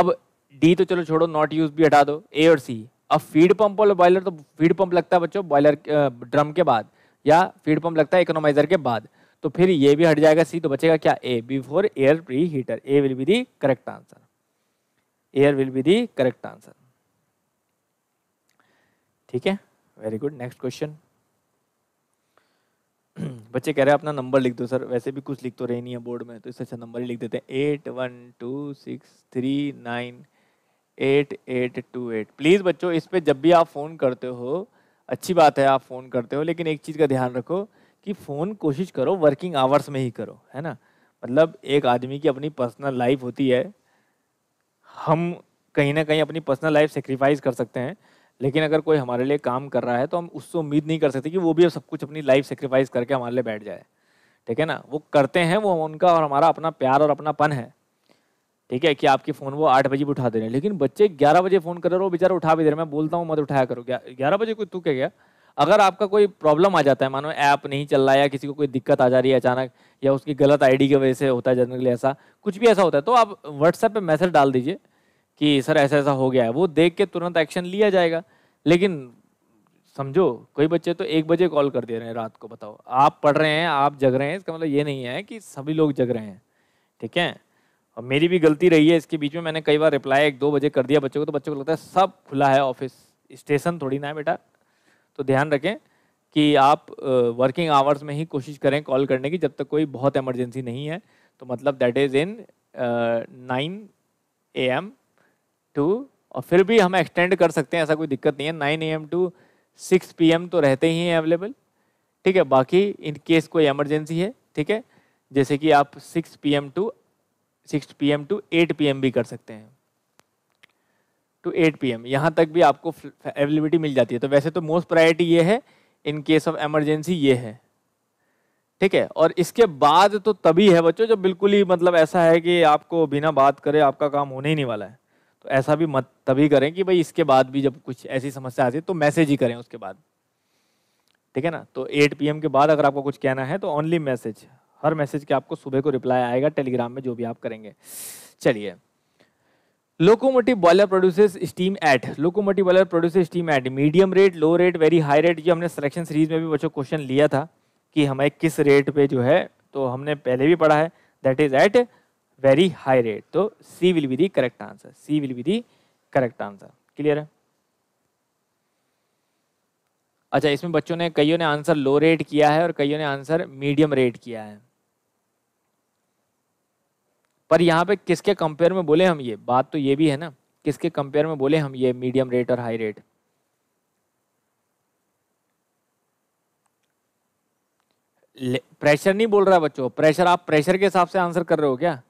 अब डी तो चलो छोड़ो नॉट यूज भी हटा दो ए और सी अब फीड पंप और बॉयलर तो फीड पंप लगता है बच्चों बॉयलर ड्रम के बाद या फीड पंप लगता है इकोनोमाइजर के बाद तो फिर ये भी हट जाएगा सी तो बचेगा क्या A before air preheater A will be the correct answer air will be the correct answer ठीक है वेरी गुड नेक्स्ट क्वेश्चन बच्चे कह रहे हैं अपना नंबर लिख दो सर वैसे भी कुछ लिख तो रही नहीं है बोर्ड में तो इससे अच्छा नंबर ही लिख देते हैं eight one two six three nine eight eight two eight please बच्चों इस पर जब भी आप फ़ोन करते हो अच्छी बात है आप फ़ोन करते हो लेकिन एक चीज़ का ध्यान रखो कि फ़ोन कोशिश करो वर्किंग आवर्स में ही करो है ना मतलब एक आदमी की अपनी पर्सनल लाइफ होती है हम कहीं ना कहीं अपनी पर्सनल लाइफ सेक्रीफाइस कर सकते हैं लेकिन अगर कोई हमारे लिए काम कर रहा है तो हम उससे उम्मीद नहीं कर सकते कि वो भी सब कुछ अपनी लाइफ सेक्रीफाइस करके हमारे लिए बैठ जाए ठीक है ना वो करते हैं वो उनका और हमारा अपना प्यार और अपनापन है ठीक है कि आपके फ़ोन वो आठ बजे भी उठा दे रहे हैं लेकिन बच्चे ग्यारह बजे फ़ोन कर रहे हो बेचारा उठा भी दे रहे मैं बोलता हूँ मत उठाया करो ग्यारह बजे कोई तू कह गया अगर आपका कोई प्रॉब्लम आ जाता है मानो ऐप नहीं चल रहा है या किसी को कोई दिक्कत आ जा रही है अचानक या उसकी गलत आईडी की वजह से होता है जनरली ऐसा कुछ भी ऐसा होता है तो आप व्हाट्सएप पे मैसेज डाल दीजिए कि सर ऐसा ऐसा हो गया है वो देख के तुरंत एक्शन लिया जाएगा लेकिन समझो कोई बच्चे तो एक बजे कॉल कर दे रहे हैं रात को बताओ आप पढ़ रहे हैं आप जग रहे हैं इसका मतलब ये नहीं है कि सभी लोग जग रहे हैं ठीक है और मेरी भी गलती रही है इसके बीच में मैंने कई बार रिप्लाई एक दो बजे कर दिया बच्चों को तो बच्चों को लगता है सब खुला है ऑफिस स्टेशन थोड़ी ना है बेटा तो ध्यान रखें कि आप वर्किंग आवर्स में ही कोशिश करें कॉल करने की जब तक कोई बहुत इमरजेंसी नहीं है तो मतलब that is in nine A M to और फिर भी हम एक्सटेंड कर सकते हैं ऐसा कोई दिक्कत नहीं है nine A M to six P M तो रहते ही हैं अवेलेबल ठीक है बाकी इन केस कोई इमरजेंसी है ठीक है जैसे कि आप six P M to six P M to eight P M भी कर सकते हैं टू एट पी एम यहाँ तक भी आपको अवेलेबिलिटी मिल जाती है तो वैसे तो मोस्ट प्रायोरिटी ये है इन केस ऑफ एमरजेंसी ये है ठीक है और इसके बाद तो तभी है बच्चों जब बिल्कुल ही मतलब ऐसा है कि आपको बिना बात करे आपका काम होने ही नहीं वाला है तो ऐसा भी मत तभी करें कि भाई इसके बाद भी जब कुछ ऐसी समस्या आती है तो मैसेज ही करें उसके बाद ठीक है ना तो 8 पीएम के बाद अगर आपको कुछ कहना है तो ओनली मैसेज हर मैसेज के आपको सुबह को रिप्लाई आएगा टेलीग्राम में जो भी आप करेंगे चलिए locomotive boiler produce steam at locomotive boiler produces steam at medium rate low rate very high rate ये हमने सिलेक्शन सीरीज में भी बच्चों क्वेश्चन लिया था कि हमें किस रेट पे जो है तो हमने पहले भी पढ़ा है that is at very high rate तो C will be the correct answer C will be the correct answer clear है अच्छा इसमें बच्चों ने कईयों ने आंसर लो रेट किया है और कईयों ने आंसर मीडियम रेट किया है पर यहाँ पे किसके कंपेयर में बोले हम ये बात तो ये भी है ना किसके कंपेयर में बोले हम ये मीडियम रेट और हाई रेट प्रेशर नहीं बोल रहा बच्चों प्रेशर आप प्रेशर के हिसाब से आंसर कर रहे हो क्या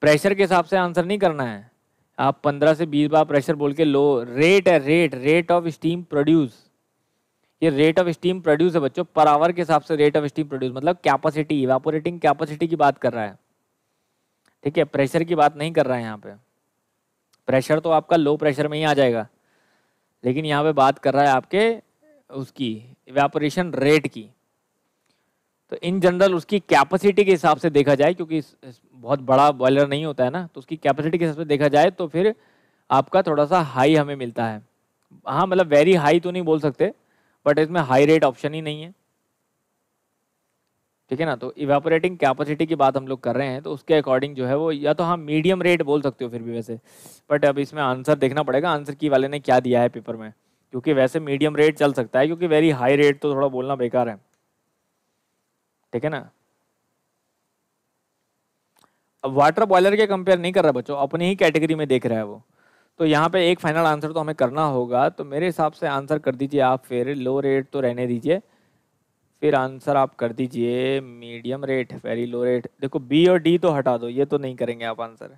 प्रेशर के हिसाब से आंसर नहीं करना है आप पंद्रह से बीस बार प्रेशर बोल के लो रेट है rate rate of steam produce ये रेट ऑफ स्टीम प्रोड्यूस है बच्चों पर आवर के हिसाब से रेट ऑफ स्टीम प्रोड्यूस मतलब कैपेसिटी इवेपोरेटिंग कैपेसिटी की बात कर रहा है ठीक है प्रेशर की बात नहीं कर रहा है यहाँ पे प्रेशर तो आपका लो प्रेशर में ही आ जाएगा लेकिन यहाँ पे बात कर रहा है आपके उसकी इवेपोरेशन रेट की तो इन जनरल उसकी कैपेसिटी के हिसाब से देखा जाए क्योंकि बहुत बड़ा बॉयलर नहीं होता है ना तो उसकी कैपेसिटी के हिसाब से देखा जाए तो फिर आपका थोड़ा सा हाई हमें मिलता है हाँ मतलब वेरी हाई तो नहीं बोल सकते बट इसमें हाई रेट ऑप्शन ही नहीं है ठीक है ना तो इवेपोरेटिंग कैपेसिटी की बात हम लोग कर रहे हैं तो उसके अकॉर्डिंग जो है वो या तो हम मीडियम रेट बोल सकते हो फिर भी वैसे बट अब इसमें आंसर देखना पड़ेगा आंसर की वाले ने क्या दिया है पेपर में क्योंकि वैसे मीडियम रेट चल सकता है क्योंकि वेरी हाई रेट तो थोड़ा बोलना बेकार है ठीक है ना अब वाटर बॉयलर के कंपेयर नहीं कर रहा बच्चों अपनी ही कैटेगरी में देख रहा है वो तो यहाँ पे एक फाइनल आंसर तो हमें करना होगा तो मेरे हिसाब से आंसर कर दीजिए आप फिर लो रेट तो रहने दीजिए फिर आंसर आप कर दीजिए medium rate very low rate देखो बी और डी तो हटा दो ये तो नहीं करेंगे आप आंसर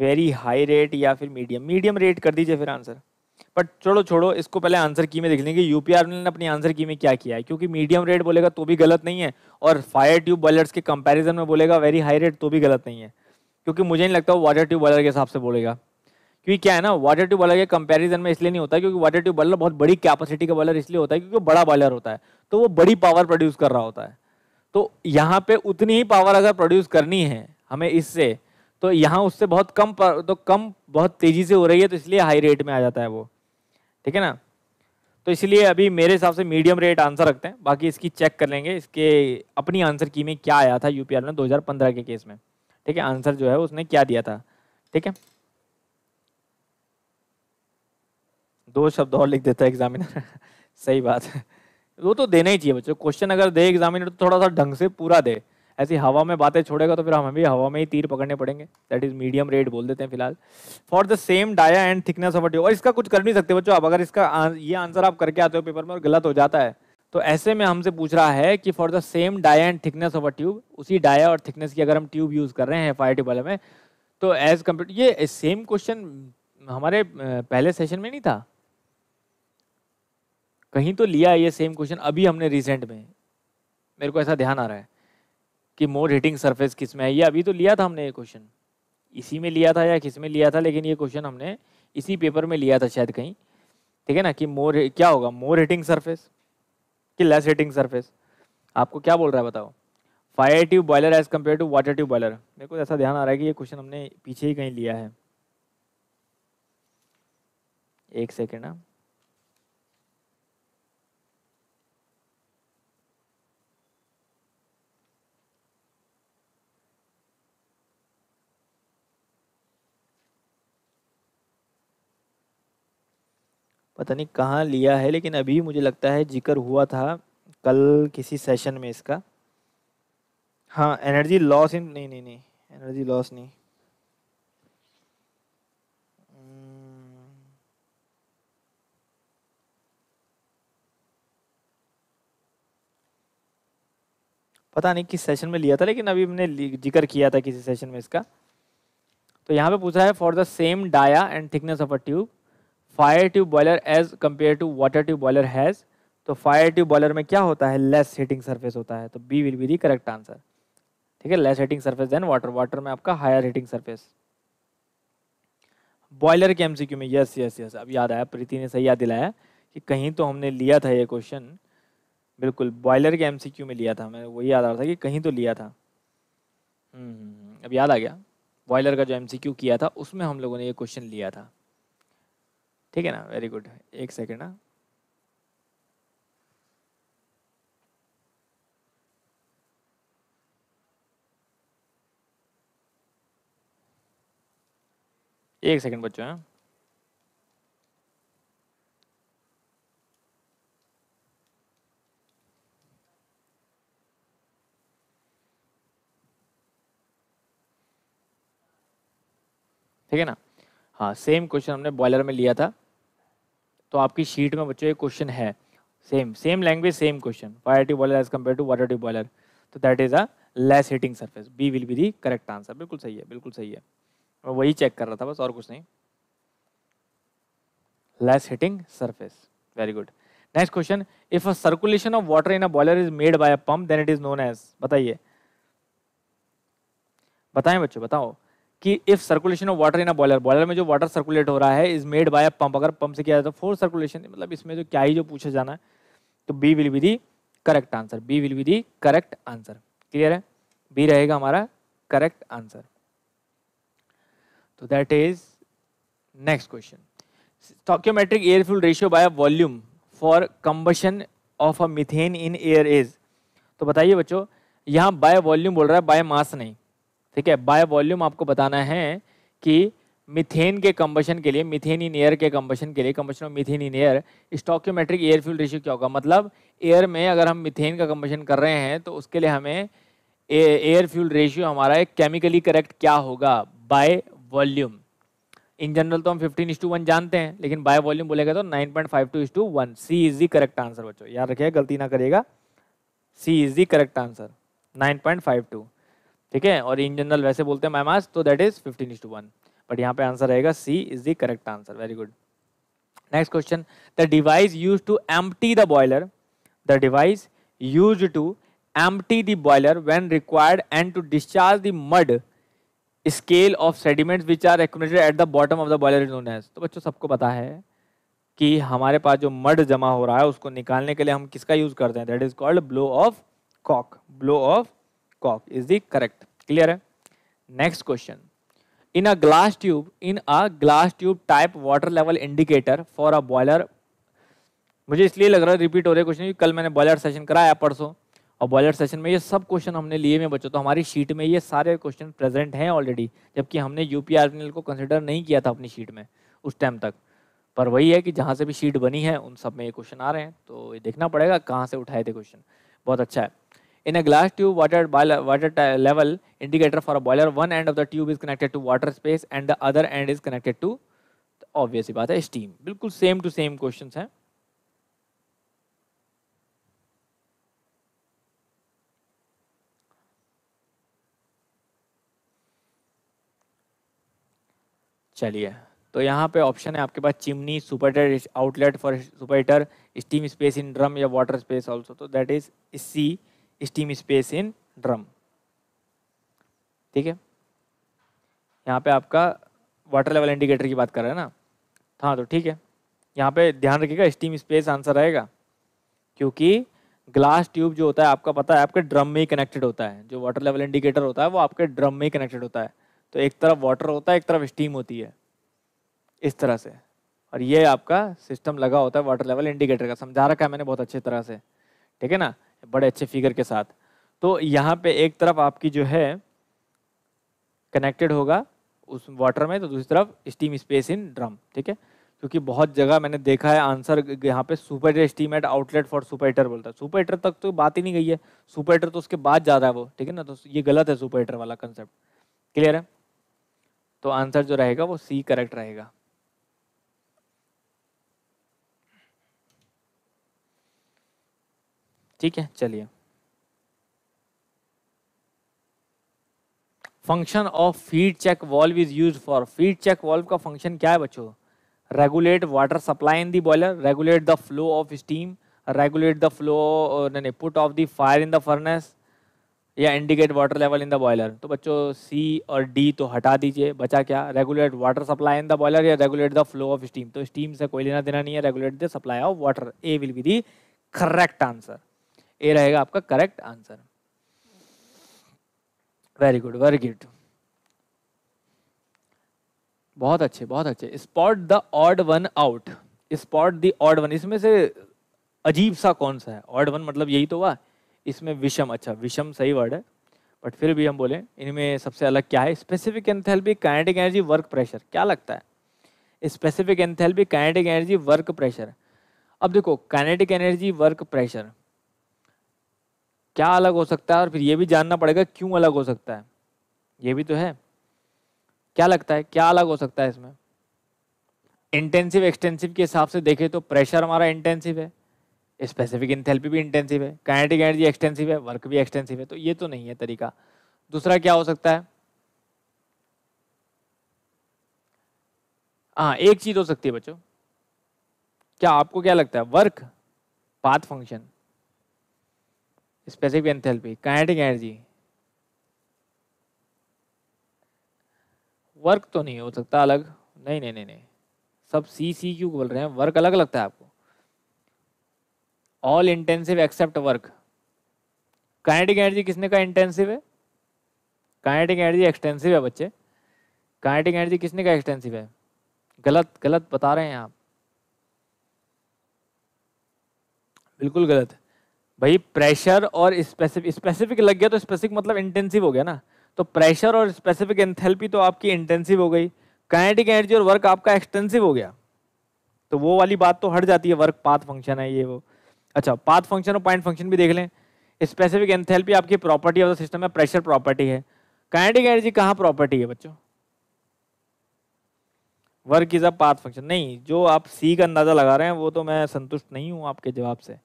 वेरी हाई रेट या फिर मीडियम मीडियम रेट कर दीजिए फिर आंसर बट चलो छोड़ो इसको पहले आंसर की में देख लेंगे यूपीआर ने अपनी आंसर की में क्या किया है क्योंकि मीडियम रेट बोलेगा तो भी गलत नहीं है और फायर ट्यूब बॉयलर्स के कंपैरिजन में बोलेगा वेरी हाई रेट तो भी गलत नहीं है क्योंकि मुझे नहीं लगता वो वाटर ट्यूब बॉयलर के हिसाब से बोलेगा क्योंकि क्या है ना वाटर ट्यूब बॉयलर के कंपेरिजन में इसलिए नहीं होता क्योंकि वाटर ट्यूब बॉयलर बहुत बड़ी कैपेसिटी का बॉयलर इसलिए होता है क्योंकि बड़ा बॉयलर होता है तो वो बड़ी पावर प्रोड्यूस कर रहा होता है तो यहाँ पे उतनी ही पावर अगर प्रोड्यूस करनी है हमें इससे तो यहाँ उससे बहुत कम तो कम बहुत तेज़ी से हो रही है तो इसलिए हाई रेट में आ जाता है वो ठीक है ना तो इसलिए अभी मेरे हिसाब से मीडियम रेट आंसर रखते हैं बाकी इसकी चेक कर लेंगे इसके अपनी आंसर की में क्या आया था यूपीआर में 2015 के केस में ठीक है आंसर जो है उसने क्या दिया था ठीक है दो शब्द और लिख देता है एग्जामिनर सही बात है वो तो देना ही चाहिए बच्चों क्वेश्चन अगर दे एग्जामिनर तो थोड़ा सा ढंग से पूरा दे ऐसी हवा में बातें छोड़ेगा तो फिर हम भी हवा में ही तीर पकड़ने पड़ेंगे दैट इज मीडियम रेट बोल देते हैं फिलहाल for the same dia and thickness of tube और इसका कुछ कर नहीं सकते बच्चों अब अगर इसका ये आंसर आप करके आते हो पेपर में और गलत हो जाता है तो ऐसे में हमसे पूछ रहा है कि for the same dia and thickness of a tube उसी डाया और थिकनेस की अगर हम ट्यूब यूज़ कर रहे हैं एफ आई में तो एज कम्प्यूटर ये सेम क्वेश्चन हमारे पहले सेशन में नहीं था कहीं तो लिया है ये सेम क्वेश्चन अभी हमने रिसेंट में मेरे को ऐसा ध्यान आ रहा है कि मोर हिटिंग सरफेस किस में है ये अभी तो लिया था हमने ये क्वेश्चन इसी में लिया था या किस में लिया था लेकिन ये क्वेश्चन हमने इसी पेपर में लिया था शायद कहीं ठीक है ना कि मोर क्या होगा मोर हिटिंग सरफेस कि लेस हिटिंग सरफेस आपको क्या बोल रहा है बताओ fire tube boiler as compare to water tube boiler मेरे को ऐसा ध्यान आ रहा है कि ये क्वेश्चन हमने पीछे ही कहीं लिया है एक सेकेंड ना हाँ। पता नहीं कहाँ लिया है लेकिन अभी मुझे लगता है जिक्र हुआ था कल किसी सेशन में इसका हाँ एनर्जी लॉस इन नहीं नहीं नहीं एनर्जी लॉस नहीं हम्म। पता नहीं किस सेशन में लिया था लेकिन अभी हमने जिक्र किया था किसी सेशन में इसका तो यहाँ पे पूछा है for the same dia and thickness of a tube fire tube boiler as compare to water tube boiler has तो फायर ट्यूब बॉयलर में क्या होता है लेस हीटिंग सर्फेस होता है तो B will be the correct answer ठीक है less heating surface than water water में आपका हायर हीटिंग सर्फेस बॉयलर के एमसीक्यू में यस यस यस अब याद आया प्रीति ने सही याद दिलाया कि कहीं तो हमने लिया था ये क्वेश्चन बिल्कुल बॉयलर के एमसीक्यू में लिया था मैं वही याद आ रहा था कि कहीं तो लिया था हम्म, हम्म, हम्म। अब याद आ गया बॉयलर का जो एमसीक्यू किया था उसमें हम लोगों ने ये क्वेश्चन लिया था ठीक है ना वेरी गुड एक सेकेंड ना हाँ। एक सेकेंड बच्चों हैं हाँ। ठीक है ना हाँ सेम क्वेश्चन हमने बॉयलर में लिया था तो आपकी शीट में बच्चों एक क्वेश्चन है same same language same question fire T boiler as compare to water T boiler तो that is a less heating surface B will be the correct answer बिल्कुल सही है बिल्कुल सही है मैं वही चेक कर रहा था बस और कुछ नहीं less heating surface very good next question if a circulation of water in a boiler is made by a pump then it is known as बताइए बताएं बच्चों बताओ कि if circulation of water in a boiler boiler में जो water circulate हो रहा है is made by a pump अगर पंप से किया जाए तो फोर सर्कुलेशन मतलब इसमें जो क्या ही जो पूछा जाना है तो B will be the correct answer B will be the correct answer clear है बी रहेगा हमारा करेक्ट आंसर तो that is next question stoichiometric air fuel ratio by volume for combustion of a methane in air is तो बताइए बच्चों यहाँ by volume बोल रहा है बाय मास नहीं ठीक है बाय वॉल्यूम आपको बताना है कि मिथेन के कम्बशन के लिए मिथेन इन एयर के कम्बशन के लिए combustion of methane in air stoichiometric air fuel ratio क्या होगा मतलब एयर में अगर हम मिथेन का कम्बशन कर रहे हैं तो उसके लिए हमें एयर फ्यूल रेशियो हमारा एक केमिकली करेक्ट क्या होगा बाय वॉल्यूम इन जनरल तो हम फिफ्टीन इस टू वन जानते हैं लेकिन बाय वॉल्यूम बोलेगा तो nine point five two is to one C is the correct answer बच्चों याद रखिएगा गलती ना करेगा C is the correct answer nine point five two ठीक है और इन जनरल वैसे बोलते हैं मैमास तो that is fifteen is to one but यहाँ पे आंसर रहेगा C is the correct answer very good next question the device use to empty the boiler the device use to empty the boiler when required and to discharge the mud scale of sediments which are accumulated at the bottom of the boiler is known as तो बच्चों सबको पता है कि हमारे पास जो mud जमा हो रहा है उसको निकालने के लिए हम किसका यूज करते हैं that is called blow off cock blow off cock is the correct clear है next question in a glass tube in a glass tube type water level indicator for a boiler मुझे इसलिए लग रहा है repeat हो रहे question कल मैंने बॉयलर सेशन कराया परसों और बॉयलर सेशन में ये सब क्वेश्चन हमने लिए में बच्चों तो हमारी शीट में ये सारे क्वेश्चन प्रेजेंट हैं ऑलरेडी जबकि हमने यू को कंसिडर नहीं किया था अपनी शीट में उस टाइम तक पर वही है कि जहाँ से भी शीट बनी है उन सब में ये क्वेश्चन आ रहे हैं तो ये देखना पड़ेगा कहाँ से उठाए थे क्वेश्चन बहुत अच्छा है In a glass tube, water, boiler, water level indicator for a boiler, one end of the tube is connected to water space and the other end is connected to obvious बात है steam बिल्कुल same to same questions हैं चलिए तो यहाँ पे option है आपके पास chimney superheater outlet for superheater steam space in drum या वाटर स्पेस आल्सो तो that is C steam space in drum ठीक है यहाँ पे आपका वाटर लेवल इंडिकेटर की बात कर रहे हैं ना हाँ तो ठीक है यहाँ पे ध्यान रखिएगा स्टीम स्पेस आंसर रहेगा क्योंकि ग्लास ट्यूब जो होता है आपका पता है आपके ड्रम में ही कनेक्टेड होता है जो वाटर लेवल इंडिकेटर होता है वो आपके ड्रम में ही कनेक्टेड होता है तो एक तरफ वाटर होता है एक तरफ स्टीम होती है इस तरह से और ये आपका सिस्टम लगा होता है वाटर लेवल इंडिकेटर का समझा रखा है मैंने बहुत अच्छी तरह से ठीक है ना बड़े अच्छे फिगर के साथ तो यहाँ पे एक तरफ आपकी जो है कनेक्टेड होगा उस वाटर में तो दूसरी तरफ स्टीम स्पेस इन ड्रम ठीक है क्योंकि बहुत जगह मैंने देखा है आंसर यहाँ पे super steam at outlet for superheater बोलता है सुपर हीटर तक तो बात ही नहीं गई है सुपर हीटर तो उसके बाद ज़्यादा है वो ठीक है ना तो ये गलत है सुपर हीटर वाला कंसेप्ट क्लियर है तो आंसर जो रहेगा वो सी करेक्ट रहेगा ठीक है चलिए function of feed check valve is use for feed check valve का फंक्शन क्या है बच्चों regulate water supply in the boiler regulate the flow of steam regulate the flow put of the fire in the furnace या indicate water level in the boiler तो बच्चों सी और D तो हटा दीजिए बचा क्या regulate water supply in the boiler या regulate the flow of steam तो स्टीम से कोई लेना देना नहीं है regulate the supply of water A will be the correct answer A रहेगा आपका correct answer very good very good बहुत अच्छे बहुत अच्छे spot the odd one out spot the odd one इसमें से अजीब सा कौन सा है ऑड वन मतलब यही तो हुआ इसमें विषम अच्छा विषम सही वर्ड है बट फिर भी हम बोले इनमें सबसे अलग क्या है specific enthalpy kinetic energy work pressure क्या लगता है specific enthalpy kinetic energy work pressure अब देखो काइनेटिक एनर्जी वर्क प्रेशर क्या अलग हो सकता है और फिर ये भी जानना पड़ेगा क्यों अलग हो सकता है ये भी तो है क्या लगता है क्या अलग हो सकता है इसमें इंटेंसिव एक्सटेंसिव के हिसाब से देखें तो प्रेशर हमारा इंटेंसिव है स्पेसिफिक इंथेल्पी भी इंटेंसिव है काइनेटिक एनर्जी एक्सटेंसिव है वर्क भी एक्सटेंसिव है तो ये तो नहीं है तरीका दूसरा क्या हो सकता है हाँ एक चीज हो सकती है बच्चों क्या आपको क्या लगता है work path function specific enthalpy kinetic energy work तो नहीं हो सकता अलग नहीं नहीं नहीं नहीं सब सी सी क्यू बोल रहे हैं वर्क अलग लगता है आपको all intensive except work kinetic energy किसने का इंटेंसिव है काइनेटिक एनर्जी एक्सटेंसिव है बच्चे काइनेटिक एनर्जी किसने का एक्सटेंसिव है गलत गलत बता रहे हैं आप बिल्कुल गलत है भाई प्रेशर और स्पेसिफिक स्पेसिफिक लग गया तो स्पेसिफिक मतलब इंटेंसिव हो गया ना तो प्रेशर और स्पेसिफिक एंथेल्पी तो आपकी इंटेंसिव हो गई काइनेटिक एनर्जी और वर्क आपका एक्सटेंसिव हो गया तो वो वाली बात तो हट जाती है वर्क पाथ फंक्शन है ये वो अच्छा पाथ फंक्शन और पॉइंट फंक्शन भी देख लें स्पेसिफिक एंथेल्पी आपकी प्रॉपर्टी ऑफ द सिस्टम है प्रेशर प्रॉपर्टी है काइनेटिक एनर्जी कहाँ प्रॉपर्टी है बच्चों work is a path function नहीं जो आप सी का अंदाज़ा लगा रहे हैं वो तो मैं संतुष्ट नहीं हूँ आपके जवाब से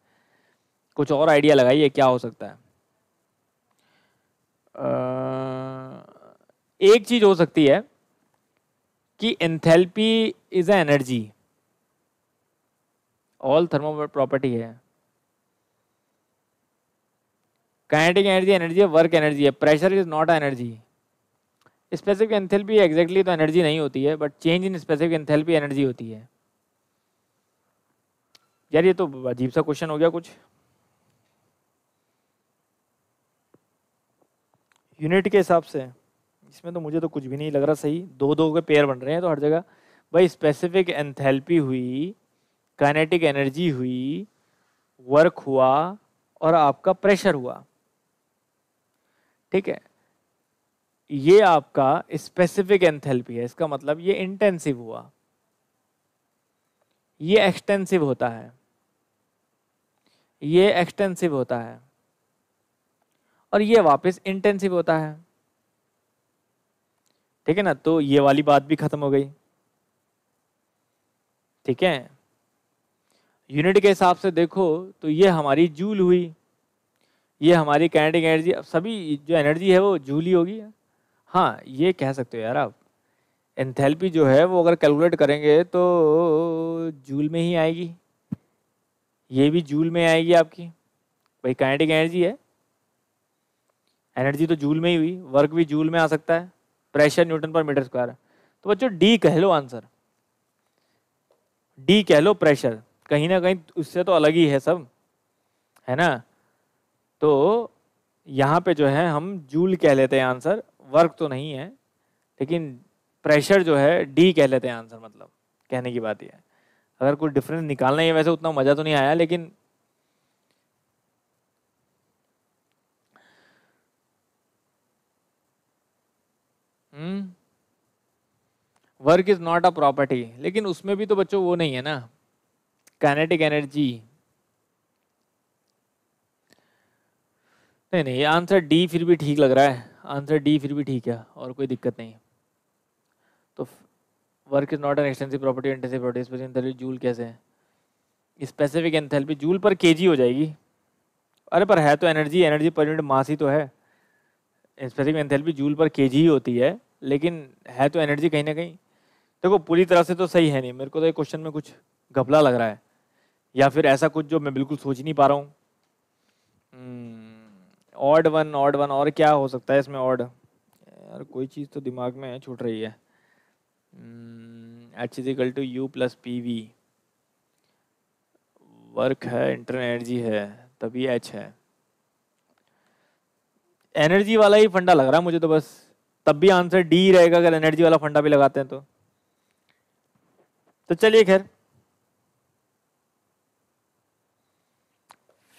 कुछ और आइडिया लगाइए क्या हो सकता है एक चीज हो सकती है कि enthalpy is a energy all thermo property है काइनेटिक एनर्जी एनर्जी है वर्क एनर्जी है pressure is not energy specific enthalpy exactly तो एनर्जी नहीं होती है but change in specific enthalpy energy होती है यार ये तो अजीब सा क्वेश्चन हो गया कुछ यूनिट के हिसाब से इसमें तो मुझे तो कुछ भी नहीं लग रहा सही दो दो के पेयर बन रहे हैं तो हर जगह भाई स्पेसिफिक एंथैल्पी हुई काइनेटिक एनर्जी हुई वर्क हुआ और आपका प्रेशर हुआ ठीक है ये आपका स्पेसिफिक एंथैल्पी है इसका मतलब ये इंटेंसिव हुआ ये एक्सटेंसिव होता है ये एक्सटेंसिव होता है और ये वापस इंटेंसिव होता है ठीक है ना तो ये वाली बात भी खत्म हो गई ठीक है यूनिट के हिसाब से देखो तो ये हमारी जूल हुई ये हमारी कैनेटिक एनर्जी अब सभी जो एनर्जी है वो जूल ही होगी हाँ ये कह सकते हो यार आप एंथैल्पी जो है वो अगर कैलकुलेट करेंगे तो जूल में ही आएगी ये भी जूल में आएगी आपकी भाई काइनेटिक एनर्जी है एनर्जी तो जूल में ही हुई वर्क भी जूल में आ सकता है pressure newton per metre square तो बच्चों डी कह लो आंसर डी कह लो प्रेशर कहीं ना कहीं उससे तो अलग ही है सब है ना तो यहाँ पे जो है हम जूल कह लेते हैं आंसर वर्क तो नहीं है लेकिन प्रेशर जो है डी कह लेते हैं आंसर मतलब कहने की बात यह है अगर कोई डिफरेंस निकालना ही है वैसे उतना मज़ा तो नहीं आया लेकिन हम्म? Work is not a property लेकिन उसमें भी तो बच्चों वो नहीं है ना कैनेटिक एनर्जी नहीं नहीं आंसर डी फिर भी ठीक लग रहा है आंसर डी फिर भी ठीक है और कोई दिक्कत नहीं तो work is not an extensive property intensive property enthalpy joule कैसे है specific enthalpy joule per kg हो जाएगी अरे पर है तो energy energy per unit mass ही तो है स्पेसिफिक एंथैल्पी जूल पर के ही होती है लेकिन है तो एनर्जी कहीं ना कहीं देखो पूरी तरह से तो सही है नहीं मेरे को तो ये क्वेश्चन में कुछ घपला लग रहा है या फिर ऐसा कुछ जो मैं बिल्कुल सोच नहीं पा रहा हूँ ऑड वन ऑड वन और क्या हो सकता है इसमें ऑड यार कोई चीज़ तो दिमाग में छूट रही है H is equal to U plus P V work है इंटरनल एनर्जी है तभी एच है एनर्जी वाला ही फंडा लग रहा है मुझे तो बस तब भी आंसर डी रहेगा अगर एनर्जी वाला फंडा भी लगाते हैं तो तो चलिए खैर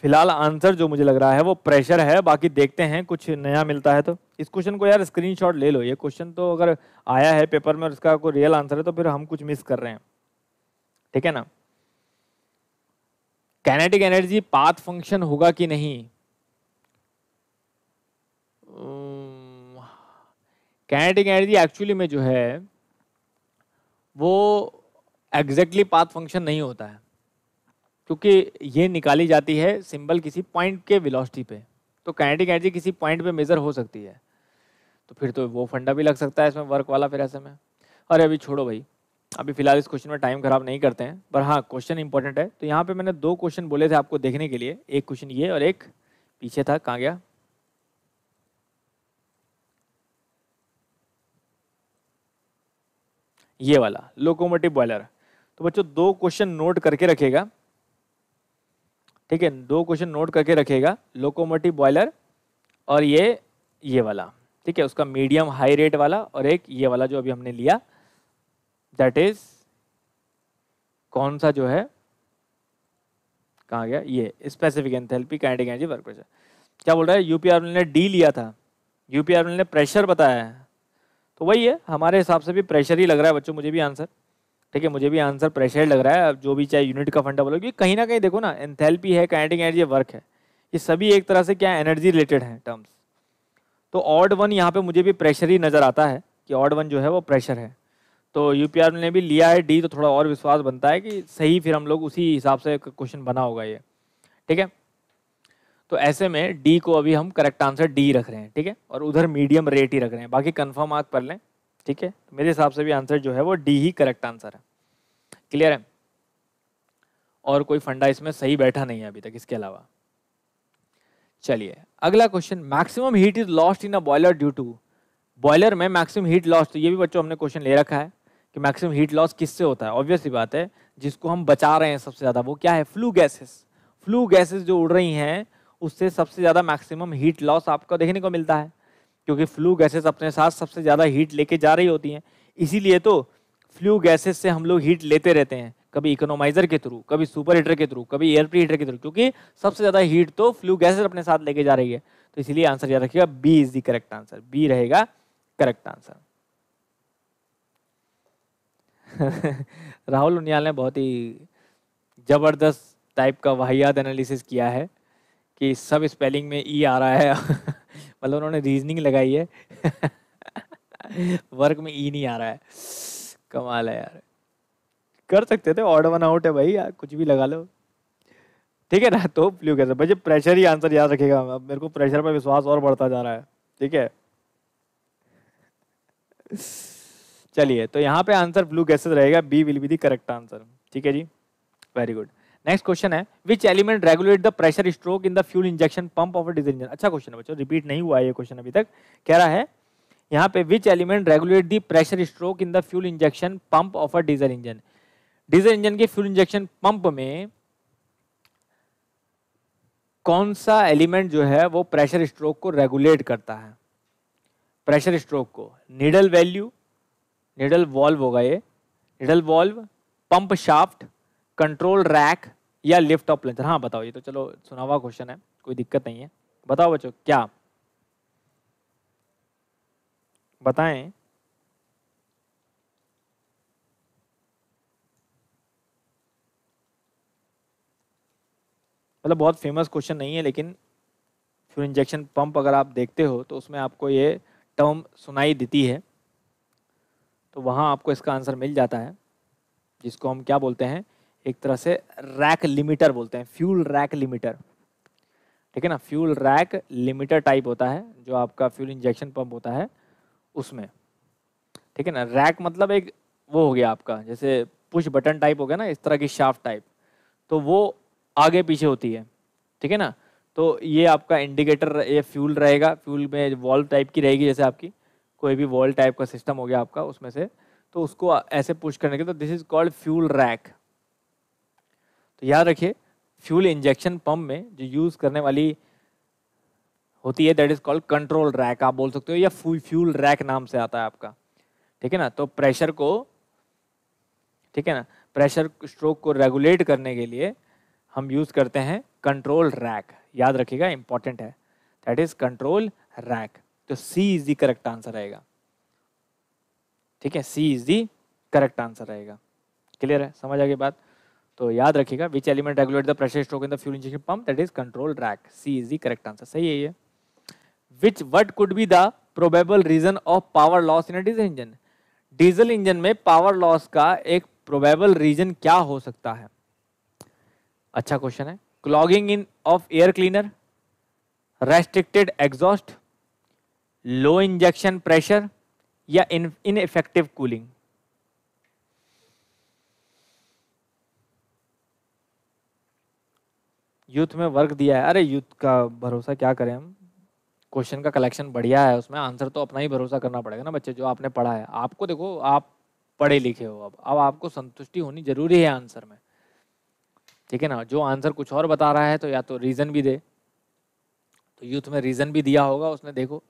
फिलहाल आंसर जो मुझे लग रहा है वो प्रेशर है बाकी देखते हैं कुछ नया मिलता है तो इस क्वेश्चन को यार स्क्रीनशॉट ले लो ये क्वेश्चन तो अगर आया है पेपर में और इसका कोई रियल आंसर है तो फिर हम कुछ मिस कर रहे हैं ठीक है ना कैनेटिक एनर्जी पाथ फंक्शन होगा कि नहीं कैनेटिक एनर्जी एक्चुअली में जो है वो एग्जैक्टली पाथ फंक्शन नहीं होता है क्योंकि ये निकाली जाती है सिंबल किसी पॉइंट के वेलोसिटी पे तो काइनेटिक एनर्जी किसी पॉइंट पे मेज़र हो सकती है तो फिर तो वो फंडा भी लग सकता है इसमें वर्क वाला फिर ऐसे में अरे अभी छोड़ो भाई अभी फिलहाल इस क्वेश्चन में टाइम खराब नहीं करते हैं पर हाँ क्वेश्चन इंपॉर्टेंट है तो यहाँ पे मैंने दो क्वेश्चन बोले थे आपको देखने के लिए एक क्वेश्चन ये और एक पीछे था कहाँ गया ये वाला लोकोमोटिव बॉयलर तो बच्चों दो क्वेश्चन नोट करके रखेगा ठीक है दो क्वेश्चन नोट करके रखेगा लोकोमोटिव बॉयलर और ये ये वाला ठीक है उसका मीडियम हाई रेट वाला और एक ये वाला जो अभी हमने लिया दैट इज कौन सा जो है कहाँ गया ये specific enthalpy kinetic energy work pressure क्या बोल रहा है यूपीआर ने डी लिया था यूपीआर ने प्रेशर बताया है तो वही है हमारे हिसाब से भी प्रेशर ही लग रहा है बच्चों मुझे भी आंसर ठीक है मुझे भी आंसर प्रेशर ही लग रहा है अब जो भी चाहे यूनिट का फंडा बोलो क्योंकि कहीं ना कहीं देखो ना एंथेल्पी है काइनेटिक एनर्जी वर्क है ये सभी एक तरह से क्या एनर्जी रिलेटेड हैं टर्म्स तो ऑड वन यहाँ पे मुझे भी प्रेशर ही नज़र आता है कि ऑड वन जो है वो प्रेशर है तो यू ने भी लिया है डी तो थोड़ा और विश्वास बनता है कि सही फिर हम लोग उसी हिसाब से क्वेश्चन बना होगा ये ठीक है तो ऐसे में डी को अभी हम करेक्ट आंसर डी रख रहे हैं ठीक है और उधर मीडियम रेट ही रख रहे हैं बाकी कन्फर्म आप कर लें ठीक है तो मेरे हिसाब से भी आंसर जो है वो डी ही करेक्ट आंसर है क्लियर है और कोई फंडा इसमें सही बैठा नहीं है अभी तक इसके अलावा चलिए अगला question maximum heat is lost in a boiler due to boiler में मैक्सिमम हीट लॉस तो ये भी बच्चों हमने क्वेश्चन ले रखा है कि मैक्सिमम हीट लॉस किससे होता है ऑब्वियसली बात है जिसको हम बचा रहे हैं सबसे ज़्यादा वो क्या है फ्लू गैसेस फ्लू गैसेस जो उड़ रही हैं उससे सबसे ज़्यादा मैक्सिमम हीट लॉस आपको देखने को मिलता है क्योंकि फ्लू गैसेस अपने साथ सबसे ज़्यादा हीट लेके जा रही होती हैं इसीलिए तो फ्लू गैसेस से हम लोग हीट लेते रहते हैं कभी इकोनोमाइजर के थ्रू कभी सुपर हीटर के थ्रू कभी एयर हीटर के थ्रू क्योंकि सबसे ज़्यादा हीट तो फ्लू गैसेज अपने साथ लेके जा रही है तो इसीलिए आंसर याद रखिएगा B is the correct answer B रहेगा करेक्ट आंसर राहुल उनियाल ने बहुत ही ज़बरदस्त टाइप का वाहियात एनालिसिस किया है कि सब स्पेलिंग में ई e आ रहा है मतलब उन्होंने रीजनिंग लगाई है वर्क में ई e नहीं आ रहा है कमाल है यार कर सकते थे ऑर्ड वन आउट है भाई यार कुछ भी लगा लो ठीक है ना तो ब्लू कैसे भाई प्रेशर ही आंसर याद रखेगा अब मेरे को प्रेशर पर विश्वास और बढ़ता जा रहा है ठीक है चलिए तो यहाँ पे आंसर ब्लू गैसेज रहेगा B will be the correct answer ठीक है जी वेरी गुड नेक्स्ट क्वेश्चन है which element regulate the pressure stroke in the fuel injection pump of diesel engine अच्छा क्वेश्चन है बच्चों रिपीट नहीं हुआ है ये क्वेश्चन अभी तक कह रहा है यहाँ पे which element regulate the pressure stroke in the fuel injection pump of a diesel engine diesel engine के फ्यूल इंजेक्शन पंप में कौन सा एलिमेंट जो है वो प्रेशर स्ट्रोक को रेगुलेट करता है प्रेशर स्ट्रोक को निडल वैल्यू निडल वॉल्व होगा ये needle valve pump shaft control rack या लिफ्ट ऑफ प्लेंजर हाँ बताओ ये तो चलो सुना हुआ क्वेश्चन है कोई दिक्कत नहीं है बताओ बच्चों क्या बताएं मतलब बहुत फेमस क्वेश्चन नहीं है लेकिन फ्यूल इंजेक्शन पंप अगर आप देखते हो तो उसमें आपको ये टर्म सुनाई देती है तो वहाँ आपको इसका आंसर मिल जाता है जिसको हम क्या बोलते हैं एक तरह से रैक लिमिटर बोलते हैं फ्यूल रैक लिमिटर ठीक है ना फ्यूल रैक लिमिटर टाइप होता है जो आपका फ्यूल इंजेक्शन पंप होता है उसमें ठीक है ना रैक मतलब एक वो हो गया आपका जैसे पुश बटन टाइप हो गया ना इस तरह की शाफ्ट टाइप तो वो आगे पीछे होती है ठीक है ना तो ये आपका इंडिकेटर ये फ्यूल रहेगा फ्यूल में वॉल्व टाइप की रहेगी जैसे आपकी कोई भी वॉल्व टाइप का सिस्टम हो गया आपका उसमें से तो उसको ऐसे पुश करने के तो this is called fuel rack तो याद रखिए फ्यूल इंजेक्शन पंप में जो यूज़ करने वाली होती है that is called control rack आप बोल सकते हो या फ्यूल रैक नाम से आता है आपका ठीक है ना तो प्रेशर को ठीक है ना प्रेशर स्ट्रोक को रेगुलेट करने के लिए हम यूज़ करते हैं कंट्रोल रैक याद रखिएगा इंपॉर्टेंट है दैट इज़ कंट्रोल रैक तो C is the correct answer रहेगा ठीक है C is the correct answer रहेगा क्लियर है समझ आ गई बात तो याद रखिएगा which element regulate the pressure stroke in the fuel injection pump that is control rack C is the correct answer सही है ये which what could be the probable reason of power loss in diesel engine diesel engine में power loss का एक probable reason क्या हो सकता है अच्छा क्वेश्चन है clogging in of air cleaner restricted exhaust low injection pressure या इन इफेक्टिव कूलिंग यूथ में वर्क दिया है अरे यूथ का भरोसा क्या करें हम क्वेश्चन का कलेक्शन बढ़िया है उसमें आंसर तो अपना ही भरोसा करना पड़ेगा ना बच्चे जो आपने पढ़ा है आपको देखो आप पढ़े लिखे हो अब अब आपको संतुष्टि होनी जरूरी है आंसर में ठीक है ना जो आंसर कुछ और बता रहा है तो या तो रीज़न भी दे तो यूथ में रीज़न भी दिया होगा उसने देखो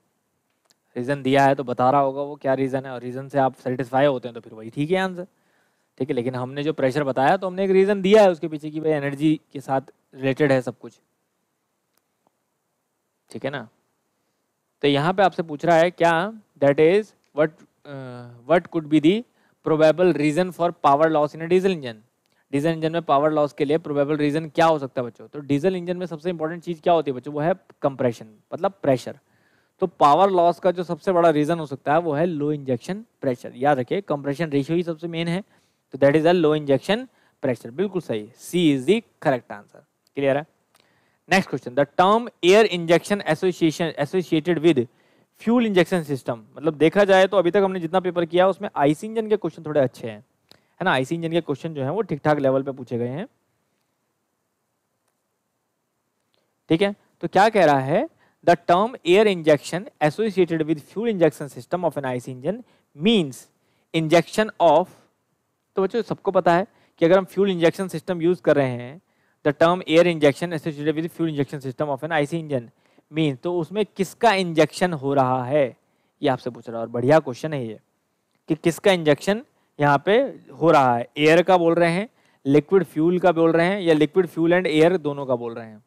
रीज़न दिया है तो बता रहा होगा वो क्या रीज़न है और रीज़न से आप सेटिस्फाई होते हैं तो फिर वही ठीक है आंसर ठीक है लेकिन हमने जो प्रेशर बताया तो हमने एक रीज़न दिया है उसके पीछे कि भाई एनर्जी के साथ रिलेटेड है सब कुछ ठीक है ना तो यहाँ पे आपसे पूछ रहा है क्या that is what what could be the probable reason for power loss in a diesel engine diesel engine में पावर लॉस के लिए प्रोबेबल रीज़न क्या हो सकता है बच्चों तो डीजल इंजन में सबसे इंपॉर्टेंट चीज़ क्या होती है बच्चों वो है कंप्रेशन मतलब प्रेशर तो पावर लॉस का जो सबसे बड़ा रीज़न हो सकता है वो है लो इंजेक्शन प्रेशर याद रखिए कंप्रेशन रेशियो ही सबसे मेन है तो that is a low injection pressure बिल्कुल सही C is the correct answer clear है next question the term air injection association associated with fuel injection system मतलब देखा जाए तो अभी तक हमने जितना पेपर किया उसमें आईसी इंजन के क्वेश्चन थोड़े अच्छे हैं है ना आईसी इंजन के क्वेश्चन जो है वो ठीक ठाक लेवल पे पूछे गए हैं ठीक है तो क्या कह रहा है the term air injection associated with fuel injection system of an IC engine means injection of तो बच्चों सबको पता है कि अगर हम फ्यूल इंजेक्शन सिस्टम यूज़ कर रहे हैं the term air injection associated with fuel injection system of an IC engine mean तो उसमें किसका इंजेक्शन हो रहा है ये आपसे पूछ रहा है और बढ़िया क्वेश्चन है ये कि किसका इंजेक्शन यहाँ पे हो रहा है एयर का बोल रहे हैं लिक्विड फ्यूल का बोल रहे हैं या लिक्विड फ्यूल एंड एयर दोनों का बोल रहे हैं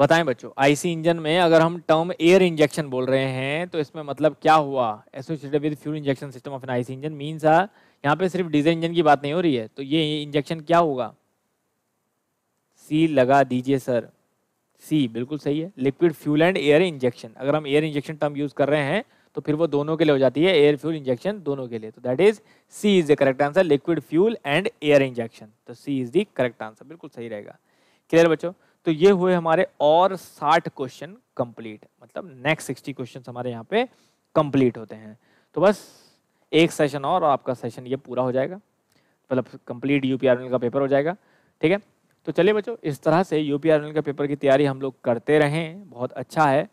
बताएं बच्चों आईसी इंजन में अगर हम टर्म एयर इंजेक्शन बोल रहे हैं तो इसमें मतलब क्या हुआ associated with fuel injection system of an IC engine means आ यहाँ पे सिर्फ डीजल इंजन की बात नहीं हो रही है तो ये इंजेक्शन क्या होगा सी लगा दीजिए सर सी बिल्कुल सही है liquid fuel and air injection अगर हम एयर इंजेक्शन टर्म यूज़ कर रहे हैं तो फिर वो दोनों के लिए हो जाती है एयर फ्यूल इंजेक्शन दोनों के लिए तो that is C is the correct answer liquid fuel and air injection तो C is the correct answer बिल्कुल सही रहेगा क्लियर बच्चों तो ये हुए हमारे और साठ क्वेश्चन कंप्लीट मतलब नेक्स्ट सिक्सटी क्वेश्चन हमारे यहाँ पे कंप्लीट होते हैं तो बस एक सेशन और, और आपका सेशन ये पूरा हो जाएगा मतलब कंप्लीट यू का पेपर हो जाएगा ठीक है तो चलिए बच्चों इस तरह से यू का पेपर की तैयारी हम लोग करते रहें बहुत अच्छा है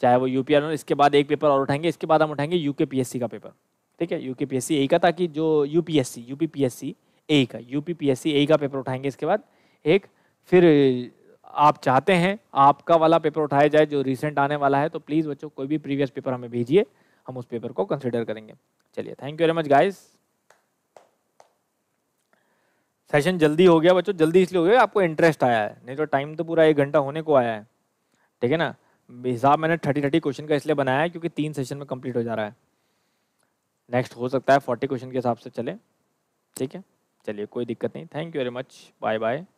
चाहे वो यू इसके बाद एक पेपर और उठाएंगे इसके बाद हम उठाएंगे यू का पेपर ठीक है यू के पी ए का ताकि जो U P S C U P P S C A का U P P S C A का पेपर उठाएंगे इसके बाद एक फिर आप चाहते हैं आपका वाला पेपर उठाया जाए जो रिसेंट आने वाला है तो प्लीज़ बच्चों कोई भी प्रीवियस पेपर हमें भेजिए हम उस पेपर को कंसिडर करेंगे चलिए thank you very much guys session जल्दी हो गया बच्चों जल्दी इसलिए हो गया आपको इंटरेस्ट आया है नहीं तो टाइम तो पूरा एक घंटा होने को आया है ठीक है ना हिसाब मैंने थर्टी थर्टी क्वेश्चन का इसलिए बनाया है क्योंकि तीन सेशन में कंप्लीट हो जा रहा है नेक्स्ट हो सकता है फोर्टी क्वेश्चन के हिसाब से चले ठीक है चलिए कोई दिक्कत नहीं thank you very much bye bye